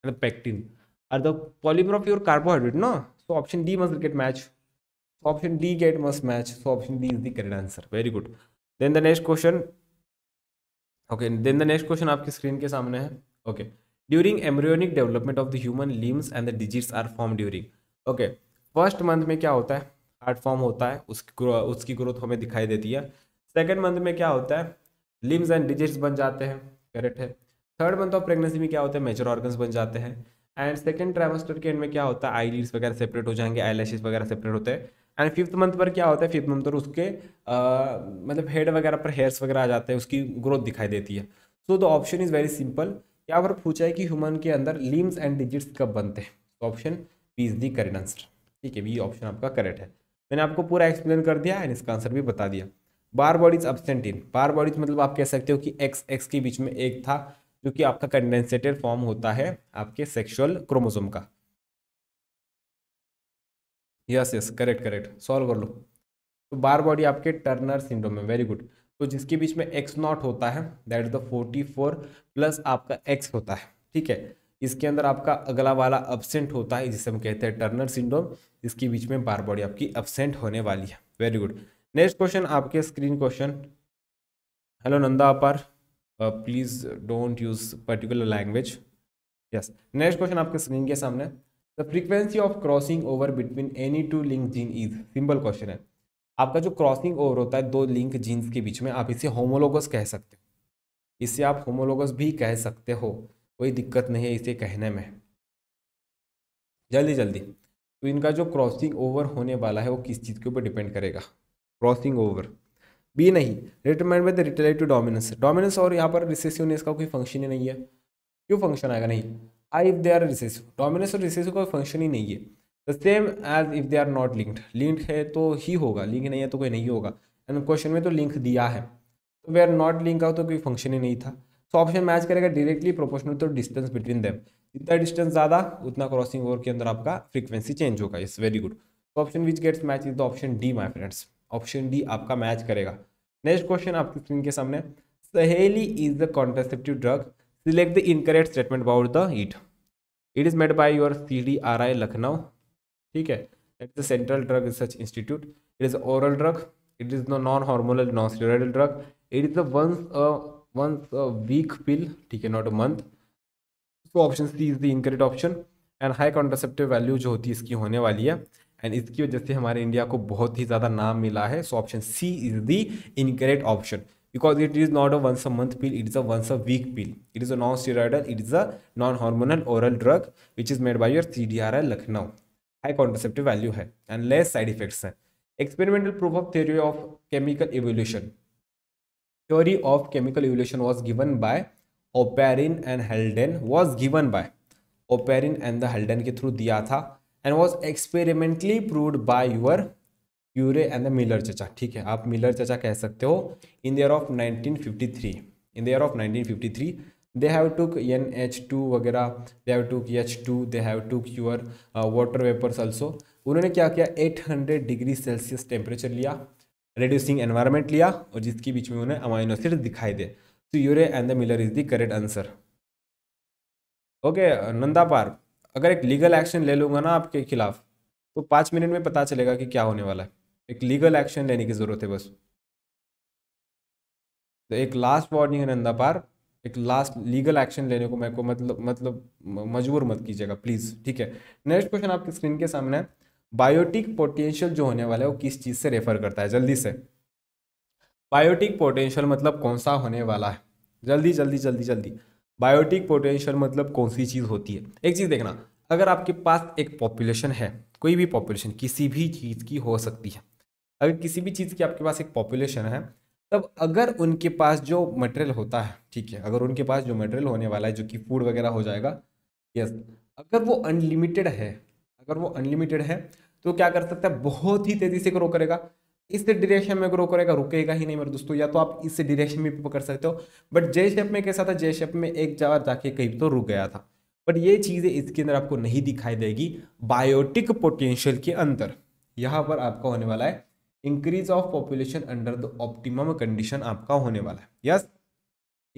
and the pectin are the polymer of your carbohydrate. No. So option D must get match. So option D get must match. So option D is the correct answer. Very good. Then the next question okay then the next question आपकी screen के सामने है okay during embryonic development of the human limbs and the digits are form during okay first month में क्या होता है heart form होता है उसकी उसकी ग्रोथ हमें दिखाई देती है सेकेंड मंथ में क्या होता है लिम्स एंड डिजिट्स बन जाते हैं करेक्ट है थर्ड मंथ ऑफ प्रेगनेंसी में क्या होता है मेजर ऑर्गन्स बन जाते हैं एंड सेकेंड ट्राइमेस्टर के एंड में क्या होता है आई वगैरह सेपरेट हो जाएंगे आई वगैरह सेपरेट होते हैं एंड फिफ्थ मंथ पर क्या होता है फिफ्थ मंथ पर उसके आ, मतलब हेड वगैरह पर हेयर्स वगैरह आ जाते हैं उसकी ग्रोथ दिखाई देती है so the option is very simple यहाँ पर पूछा है कि ह्यूमन के अंदर लिम्स एंड डिजिट्स कब बनते हैं तो option B is the correct answer ठीक है बी ऑप्शन आपका करेक्ट है मैंने आपको पूरा एक्सप्लेन कर दिया एंड इसका आंसर भी बता दिया Barr bodies absent in Barr bodies मतलब आप कह सकते हो कि एक्स एक्स के बीच में एक था जो कि आपका कंडेंसेटेड फॉर्म होता है आपके सेक्सुअल क्रोमोजोम का yes yes correct correct solve कर लो तो बार बॉडी आपके टर्नर सिंड्रोम में वेरी गुड तो जिसके बीच में एक्स नॉट होता है that is the forty four plus आपका एक्स होता है ठीक है इसके अंदर आपका अगला वाला अब्सेंट होता है जिसे हम कहते हैं टर्नर सिंड्रोम इसके बीच में बार बॉडी आपकी अब्सेंट होने वाली है वेरी गुड नेक्स्ट क्वेश्चन आपके स्क्रीन क्वेश्चन हेलो नंदा अपार please don't use particular language yes next question आपके स्क्रीन के सामने the frequency of crossing over between any two link gene is simple question है आपका जो क्रॉसिंग ओवर होता है दो लिंक जीन्स के बीच में आप इसे होमोलोगस कह सकते हो इसे आप होमोलोगस भी कह सकते हो कोई दिक्कत नहीं है इसे कहने में जल्दी जल्दी तो इनका जो क्रॉसिंग ओवर होने वाला है वो किस चीज़ के ऊपर डिपेंड करेगा क्रॉसिंग ओवर बी नहीं रिटर्मेंट विद रिटेलेटिव डोमिनेंस डोमिनेंस और यहाँ पर रिसेसिवनेस का कोई फंक्शन ही नहीं है क्यों फंक्शन आएगा नहीं I if they are recessive dominance और रिसेसिव कोई फंक्शन ही नहीं है the same as if they are not linked link है तो ही होगा लिंक नहीं है तो कोई नहीं होगा एंड क्वेश्चन में तो लिंक दिया है तो they are not link out तो कोई फंक्शन ही नहीं था सो ऑप्शन मैच करेगा directly proportional to distance between them जितना डिस्टेंस ज़्यादा उतना क्रॉसिंग ओवर के अंदर आपका फ्रीक्वेंसी चेंज होगा इट्स वेरी गुड तो option which gets match is the option D my friends option D आपका मैच करेगा नेक्स्ट क्वेश्चन आपकी स्क्रीन के सामने Saheli is the contraceptive drug incorrect statement the the statement it is made it your C D R I Lucknow ठीक है it the central drug research institute it is oral drug it is the non hormonal non steroidal drug it is the once once week pill ठीक है not a month तो option C is the incorrect option and high contraceptive value जो होती है इसकी होने वाली है एंड इसकी वजह से हमारे इंडिया को बहुत ही ज़्यादा नाम मिला है so option C is the incorrect option because it is not a once a month pill it is a once a week pill it is a non-steroidal it is a non-hormonal oral drug which is made by your cdri lucknow high contraceptive value hai and less side effects hai experimental proof of theory of chemical evolution theory of chemical evolution was given by operin and Halden was given by operin and the Halden ke through diya tha and was experimentally proved by your Urey and the Miller चचा ठीक है आप Miller चचा कह सकते हो in the year of 1953 in the year of 1953 they have took N H two वगैरह they have took H two they have took your water vapours also उन्होंने क्या किया 800 डिग्री सेल्सियस टेम्परेचर लिया रेड्यूसिंग एनवायरमेंट लिया और जिसके बीच में उन्हें अमाइनो एसिड दिखाई दे तो Urey and the Miller is the correct answer okay Nanda पार अगर एक लीगल एक्शन ले लूँगा ना आपके खिलाफ तो पाँच मिनट में पता चलेगा कि क्या होने वाला है एक लीगल एक्शन लेने की ज़रूरत है बस तो एक लास्ट वार्निंग है नंदा पार एक लास्ट लीगल एक्शन लेने को मेरे को मतलब मतलब मजबूर मत कीजिएगा प्लीज़ ठीक है नेक्स्ट क्वेश्चन आपकी स्क्रीन के सामने है बायोटिक पोटेंशियल जो होने वाला है वो किस चीज़ से रेफर करता है जल्दी से बायोटिक पोटेंशियल मतलब कौन सा होने वाला है जल्दी जल्दी जल्दी जल्दी बायोटिक पोटेंशियल मतलब कौन सी चीज़ होती है एक चीज़ देखना अगर आपके पास एक पॉपुलेशन है कोई भी पॉपुलेशन किसी भी चीज़ की हो सकती है अगर किसी भी चीज़ की आपके पास एक पॉपुलेशन है तब अगर उनके पास जो मटेरियल होता है ठीक है अगर उनके पास जो मटेरियल होने वाला है जो कि फूड वगैरह हो जाएगा यस अगर वो अनलिमिटेड है अगर वो अनलिमिटेड है तो क्या कर सकता है बहुत ही तेज़ी से ग्रो करेगा इस डायरेक्शन में ग्रो करेगा रुकेगा ही नहीं मेरे दोस्तों या तो आप इस डायरेक्शन में भी पकड़ सकते हो बट जय शेप में कैसा था जय शेप में एक जगह जाके कहीं तो रुक गया था बट ये चीज़ें इसके अंदर आपको नहीं दिखाई देगी बायोटिक पोटेंशियल के अंदर यहाँ पर आपका होने वाला है increase of population under the optimum condition आपका होने वाला है yes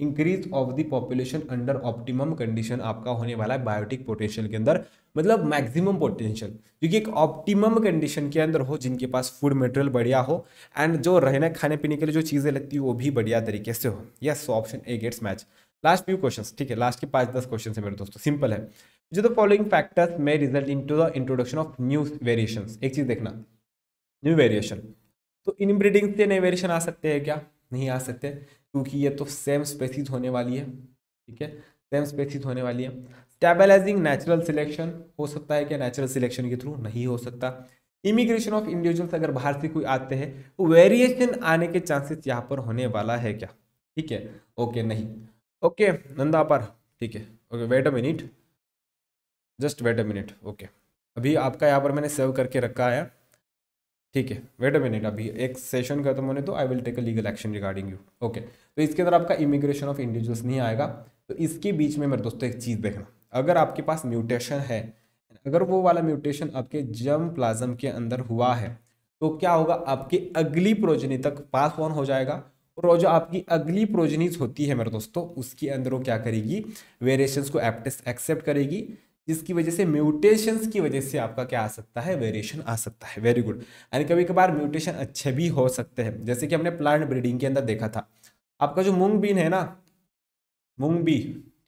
increase of the population under optimum condition आपका होने वाला है बायोटिक पोटेंशियल के अंदर मतलब मैक्सिमम पोटेंशियल क्योंकि एक ऑप्टिमम कंडीशन के अंदर हो जिनके पास फूड मटेरियल बढ़िया हो एंड जो रहने खाने पीने के लिए जो चीज़ें लगती है वो भी बढ़िया तरीके से हो yes option A gets match last few question ठीक है लास्ट के पाँच दस क्वेश्चन है मेरे दोस्तों सिंपल है जो द फॉलोइंग फैक्टर्स में result in to the introduction of new variation एक चीज़ देखना न्यू वेरिएशन तो इनब्रीडिंग से नए वेरिएशन आ सकते हैं क्या नहीं आ सकते क्योंकि ये तो सेम स्पेसिस होने वाली है ठीक है सेम स्पेसिस होने वाली है स्टेबलाइजिंग नेचुरल सिलेक्शन हो सकता है क्या नेचुरल सिलेक्शन के थ्रू नहीं हो सकता इमिग्रेशन ऑफ इंडिविजुअल्स अगर बाहर से कोई आते हैं तो वेरिएशन आने के चांसेस यहाँ पर होने वाला है क्या ठीक है ओके नहीं ओके नंदा पर ठीक है okay wait a minute just wait a minute okay अभी आपका यहाँ पर मैंने सेव करके रखा है ठीक है वेट अ मिनट अभी एक सेशन खत्म होने तो I will take a legal action regarding you okay तो इसके अंदर आपका इमिग्रेशन ऑफ इंडिविजुअल्स नहीं आएगा तो इसके बीच में मेरे दोस्तों एक चीज़ देखना अगर आपके पास म्यूटेशन है अगर वो वाला म्यूटेशन आपके जम प्लाज्म के अंदर हुआ है तो क्या होगा आपकी अगली प्रोजनी तक पास ऑन हो जाएगा और जो आपकी अगली प्रोजनीज होती है मेरे दोस्तों उसके अंदर वो क्या करेगी वेरिएशंस को एक्सेप्ट करेगी जिसकी वजह से म्यूटेशन की वजह से आपका क्या आ सकता है वेरिएशन आ सकता है वेरी गुड यानी कभी कभार म्यूटेशन अच्छे भी हो सकते हैं जैसे कि हमने प्लांट ब्रीडिंग के अंदर देखा था आपका जो मूंग बीन है ना मूंग बी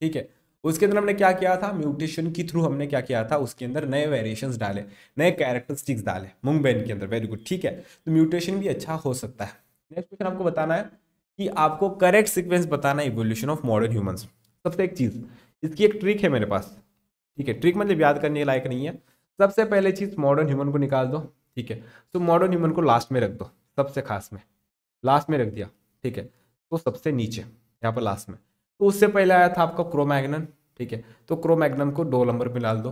ठीक है उसके अंदर हमने क्या किया था म्यूटेशन के थ्रू हमने क्या किया था उसके अंदर नए वेरिएशन डाले नए कैरेक्टरिस्टिक्स डाले मूंग बेन के अंदर वेरी गुड ठीक है तो म्यूटेशन भी अच्छा हो सकता है नेक्स्ट क्वेश्चन आपको बताना है कि आपको करेक्ट सीक्वेंस बताना है इवोल्यूशन ऑफ मॉडर्न ह्यूमंस सबसे एक चीज़ इसकी एक ट्रिक है मेरे पास ठीक है ट्रिक मतलब याद करने लायक नहीं है सबसे पहले चीज़ मॉडर्न ह्यूमन को निकाल दो ठीक है तो मॉडर्न ह्यूमन को लास्ट में रख दो सबसे खास में लास्ट में रख दिया ठीक है तो सबसे नीचे यहाँ पर लास्ट में तो उससे पहले आया था आपका क्रोमैग्नम ठीक है तो क्रोमैग्नम को दो नंबर पर डाल दो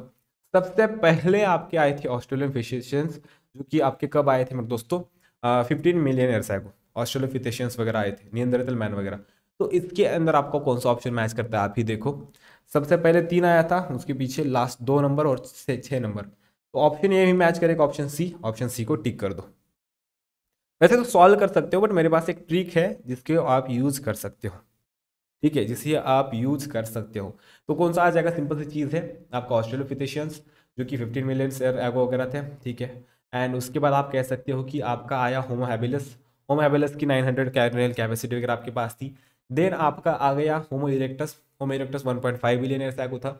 सबसे पहले आपके आए थे ऑस्ट्रेलियन फिशिशियंस जो कि आपके कब आए थे मेरे दोस्तों फिफ्टीन मिलियन एयरस आए ऑस्ट्रेलियन फिशिशियंस वगैरह आए थे नियंत्रित मैन वगैरह तो इसके अंदर आपका कौन सा ऑप्शन मैच करता है आप ही देखो सबसे पहले तीन आया था उसके पीछे लास्ट दो नंबर और छः नंबर तो ऑप्शन ए भी मैच करेगा ऑप्शन सी ऑप्शन सी को टिक कर दो वैसे तो सॉल्व कर सकते हो बट मेरे पास एक ट्रिक है जिसके आप यूज़ कर सकते हो ठीक है जिसे आप यूज़ कर सकते हो तो कौन सा आ जाएगा सिंपल सी चीज़ है आपका ऑस्ट्रेलोफिटिशियंस जो कि फिफ्टीन मिलियन एयर एगो वगैरह थे ठीक है एंड उसके बाद आप कह सकते हो कि आपका आया होमो हैबिलस की 900 हंड्रेड कैपेसिटी वगैरह आपके पास थी देन आपका आ गया होमो इलेक्ट्रस होमेरोक्टस one point five billion years ago था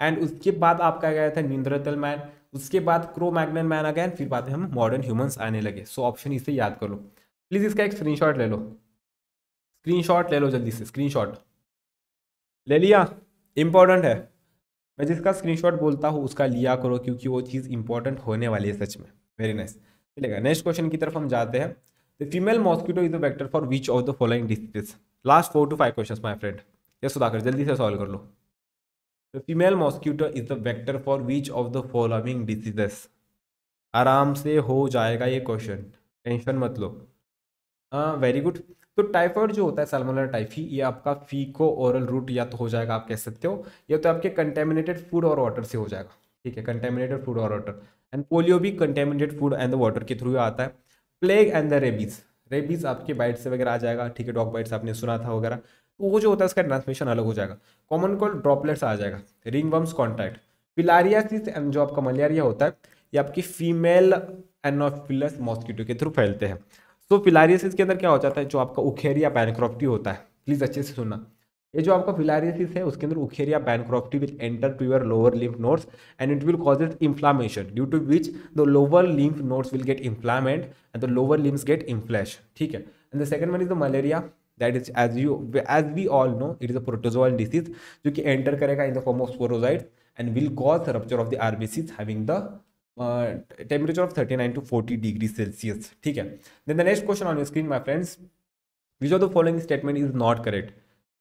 एंड उसके बाद आपका आ गया था न्यूंद्रतल मैन उसके बाद क्रो मैग्नन मैन आ गया एंड फिर बाद में हम मॉडर्न ह्यूमंस आने लगे सो so, ऑप्शन इसे याद कर लो प्लीज़ इसका एक स्क्रीन ले लो स्क्रीन ले लो जल्दी से स्क्रीन ले लिया इम्पोर्टेंट है मैं जिसका स्क्रीन बोलता हूँ उसका लिया करो क्योंकि वो चीज़ इंपॉर्टेंट होने वाली है सच में वेरी नाइस चलेगा नेक्स्ट क्वेश्चन की तरफ हम जाते हैं the female mosquito is the vector for which of the following disease last four to five questions my friend या सुधाकर जल्दी से सॉल्व कर लो the female mosquito is the vector for which of the following diseases आराम से हो जाएगा ये क्वेश्चन टेंशन मत लो हाँ वेरी गुड तो टाइफॉइड जो होता है सालमोनेला टाइफी ये आपका फीको ओरल रूट या तो हो जाएगा आप कह सकते हो या तो आपके कंटेमिनेटेड फूड और वाटर से हो जाएगा ठीक है कंटेमिनेटेड फूड और वाटर एंड पोलियो भी कंटेमिनेटेड फूड एंड वाटर के थ्रू आता है plague and the rabies rabies आपके बाइट से वगैरह आ जाएगा ठीक है डॉग बाइट्स आपने सुना था वगैरह तो वो जो होता है उसका ट्रांसमिशन अलग हो जाएगा कॉमन कॉल ड्रॉपलेट्स आ जाएगा रिंग वम्स कॉन्टैक्ट पिलारियासिस जो आपका मलेरिया होता है ये आपकी फीमेल एनोफिलस मॉस्किटो के थ्रू फैलते हैं सो so, के अंदर क्या हो जाता है जो आपका उखेरिया पैनक्रॉप्टी होता है प्लीज़ अच्छे से सुनना ये जो आपका फिलारियसिस है उसके अंदर Wuchereria bancrofti will enter to your lower lymph nodes and it will cause it inflammation due to which the lower lymph nodes will get inflamed and the lower limbs get inflamed ठीक है and the second one is the malaria that is as you as we all know it is a protozoal disease जो कि enter करेगा in the form of sporozoite and will cause rupture of the RBCs having the temperature of thirty nine to forty degree Celsius ठीक है then the next question on screen my friends which of the following statement is not correct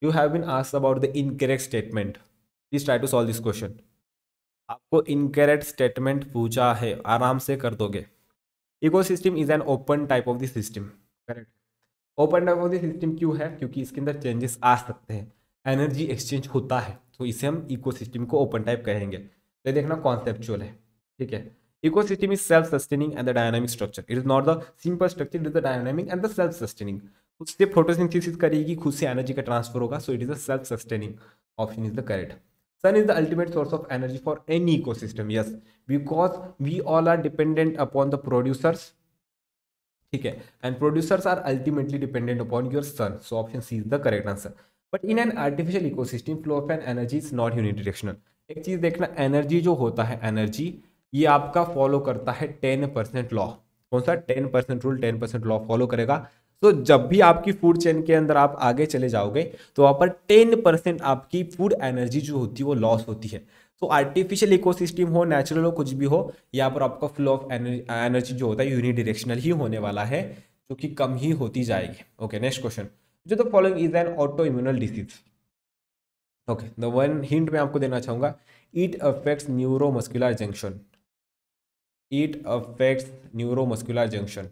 you have been ask about the incorrect statement please try to solve this question आपको incorrect statement पूछा है आराम से कर दोगे ecosystem is an open type of the system correct open down of the system क्यों है क्योंकि इसके अंदर चेंजेस आ सकते हैं एनर्जी एक्सचेंज होता है तो इसे हम इकोसिस्टम को ओपन टाइप कहेंगे तो देखना कॉन्सेप्चुअल है ठीक है ecosystem is self sustaining and the dynamic structure it is not the simple structure it is the dynamic and the self sustaining खुद से फोटोसिंथेसिस करेगी खुद से एनर्जी का ट्रांसफर होगा so it is a self sustaining option is the correct sun is the ultimate source of energy for any ecosystem yes because we all are dependent upon the producers ठीक है and producers are ultimately dependent upon your sun so option C is the correct answer but in an artificial ecosystem flow of an energy is not unidirectional एक चीज़ देखना energy जो होता है energy ये आपका फॉलो करता है टेन परसेंट लॉ कौन सा ten percent rule ten percent law follow करेगा तो जब भी आपकी फूड चेन के अंदर आप आगे चले जाओगे तो वहाँ पर टेन परसेंट आपकी फूड एनर्जी जो होती है वो लॉस होती है तो आर्टिफिशियल इकोसिस्टम हो नेचुरल हो कुछ भी हो यहाँ पर आपका फ्लो ऑफ एनर्जी जो होता है यूनि ही होने वाला है जो कि कम ही होती जाएगी ओके नेक्स्ट क्वेश्चन जो the following is an auto immunal disease okay the one hint मैं आपको देना चाहूंगा it affects neuromuscular junction it affects neuromuscular junction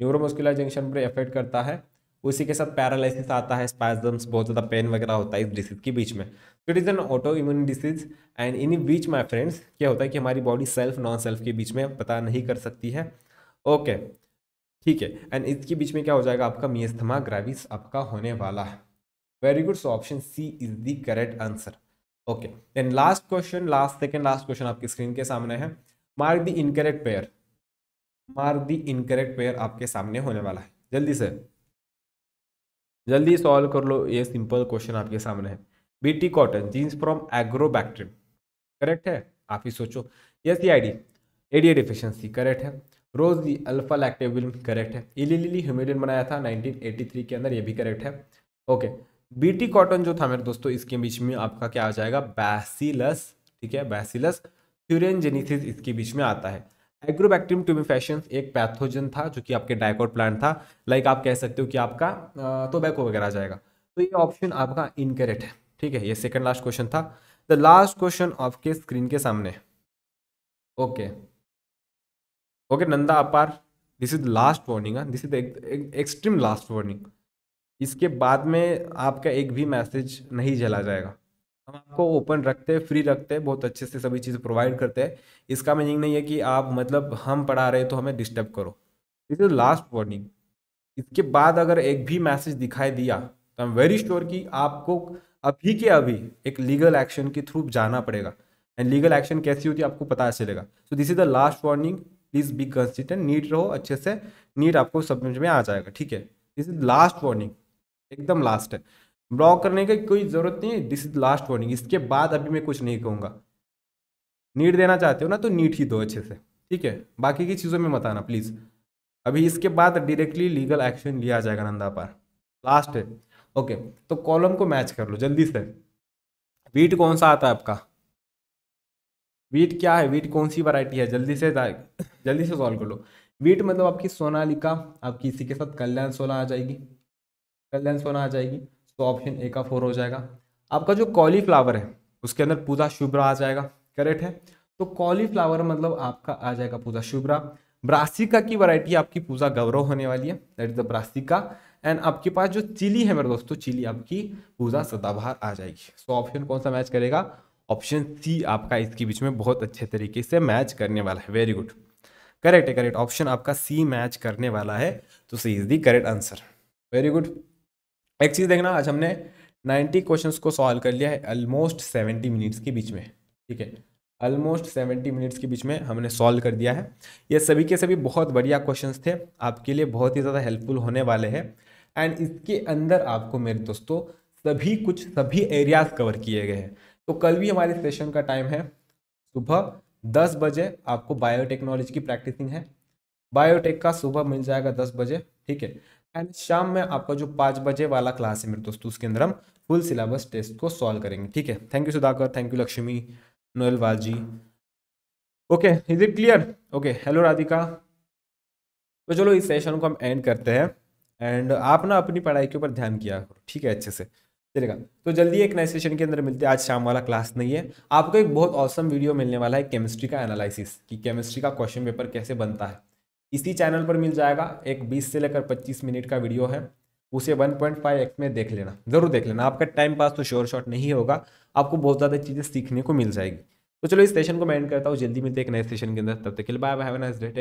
neuromuscular junction पर अफेक्ट करता है उसी के साथ पैरालिसिस आता है स्पाइजम्स बहुत ज़्यादा पेन वगैरह होता है इस डिसीज़ के बीच में तो it is an autoimmune disease and in बीच माई फ्रेंड्स क्या होता है कि हमारी बॉडी सेल्फ नॉन सेल्फ के बीच में पता नहीं कर सकती है ओके ठीक है एंड इसके बीच में क्या हो जाएगा आपका मियस्थमा ग्राविस आपका होने वाला है very good so option C is the correct answer okay then last question last second last question आपकी स्क्रीन के सामने है mark the incorrect pair mark the incorrect pair आपके सामने होने वाला है जल्दी से जल्दी सॉल्व कर लो ये सिंपल क्वेश्चन आपके सामने है BT cotton genes from Agrobacterium correct है आप ही सोचो ये C I D ADA deficiency correct है रोज दी अल्फा लैक्टेबिल करेक्ट है इली लिली ह्यूमिडिन बनाया था 1983 के अंदर ये भी करेक्ट है ओके बीटी कॉटन जो था मेरे दोस्तों इसके बीच में आपका क्या आ जाएगा बैसिलस ठीक है बैसिलस थ्यूरियन जेनिथिस इसके बीच में आता है एग्रोबैक्टीरियम ट्यूमिफेशन एक पैथोजन था जो कि आपके डायकोट प्लांट था लाइक आप कह सकते हो कि आपका टोबैको वगैरह आ जाएगा तो ये ऑप्शन आपका इनकरेक्ट है ठीक है ये सेकंड लास्ट क्वेश्चन था द लास्ट क्वेश्चन आपके स्क्रीन के सामने ओके ओके नंदा अपार this is last warning this is extreme last warning इसके बाद में आपका एक भी मैसेज नहीं जला जाएगा हम आपको ओपन रखते हैं फ्री रखते हैं बहुत अच्छे से सभी चीज़ प्रोवाइड करते हैं इसका मीनिंग नहीं है कि आप मतलब हम पढ़ा रहे तो हमें डिस्टर्ब करो दिस इज लास्ट वार्निंग इसके बाद अगर एक भी मैसेज दिखाई दिया तो आई एम वेरी श्योर कि आपको अभी के अभी एक लीगल एक्शन के थ्रू जाना पड़ेगा एंड लीगल एक्शन कैसी होती है आपको पता चलेगा so this is the last warning please be consistent neat रहो अच्छे से नीट आपको समझ में आ जाएगा ठीक है दिस इज लास्ट वार्निंग एकदम लास्ट है ब्लॉक करने की कोई ज़रूरत नहीं है दिस इज लास्ट वार्निंग इसके बाद अभी मैं कुछ नहीं कहूँगा नीट देना चाहते हो ना तो नीट ही दो अच्छे से ठीक है बाकी की चीज़ों में बताना प्लीज़ अभी इसके बाद डायरेक्टली लीगल एक्शन लिया जाएगा नंदा पर लास्ट है ओके तो कॉलम को मैच कर लो जल्दी से वीट कौन सा आता है आपका वीट क्या है वीट कौन सी वैरायटी है जल्दी से जल्दी से सॉल्व कर लो वीट मतलब आपकी सोनालिका आपकी इसी के साथ कल्याण सोना आ जाएगी कल्याण सोना आ जाएगी तो ऑप्शन ए का फोर हो जाएगा आपका जो कॉलीफ्लावर है उसके अंदर पूजा शुभ्रा आ जाएगा करेक्ट है तो कॉलीफ्लावर मतलब आपका आ जाएगा पूजा शुभ्रा ब्रासिका की वैरायटी आपकी पूजा गौरव होने वाली है that is the Brassica and आपके पास जो चिली है मेरे दोस्तों चिली आपकी पूजा सदाबहार आ जाएगी सो so, ऑप्शन कौन सा मैच करेगा ऑप्शन सी आपका इसके बीच में बहुत अच्छे तरीके से मैच करने वाला है वेरी गुड करेक्ट है करेक्ट ऑप्शन आपका सी मैच करने वाला है तो C is the correct answer very good एक चीज़ देखना आज हमने 90 क्वेश्चंस को सॉल्व कर लिया है ऑलमोस्ट 70 मिनट्स के बीच में ठीक है ऑलमोस्ट 70 मिनट्स के बीच में हमने सॉल्व कर दिया है ये सभी के सभी बहुत बढ़िया क्वेश्चंस थे आपके लिए बहुत ही ज़्यादा हेल्पफुल होने वाले हैं एंड इसके अंदर आपको मेरे दोस्तों सभी कुछ सभी एरियाज कवर किए गए हैं तो कल भी हमारे सेशन का टाइम है सुबह दस बजे आपको बायोटेक्नोलॉजी की प्रैक्टिसिंग है बायोटेक का सुबह मिल जाएगा दस बजे ठीक है एंड शाम में आपका जो पाँच बजे वाला क्लास है मेरे दोस्तों उसके अंदर हम फुल सिलेबस टेस्ट को सॉल्व करेंगे ठीक है thank you Sudhakar thank you Lakshmi Noel वाजी okay is it clear okay hello Radhika तो चलो इस सेशन को हम एंड करते हैं एंड आप ना अपनी पढ़ाई के ऊपर ध्यान किया करो ठीक है अच्छे से चलेगा तो जल्दी एक नए सेशन के अंदर मिलते हैं आज शाम वाला क्लास नहीं है आपको एक बहुत औसम वीडियो मिलने वाला है केमिस्ट्री का एनालिसिस कि केमिस्ट्री का क्वेश्चन पेपर कैसे बनता है इसी चैनल पर मिल जाएगा एक 20 से लेकर 25 मिनट का वीडियो है उसे 1.5x में देख लेना ज़रूर देख लेना आपका टाइम पास तो श्योर शॉर्ट नहीं होगा आपको बहुत ज़्यादा चीज़ें सीखने को मिल जाएगी तो चलो इस सेशन को मैं एंड करता हूँ जल्दी मिलते एक नए सेशन के अंदर तब तक के लिए bye bye have nice day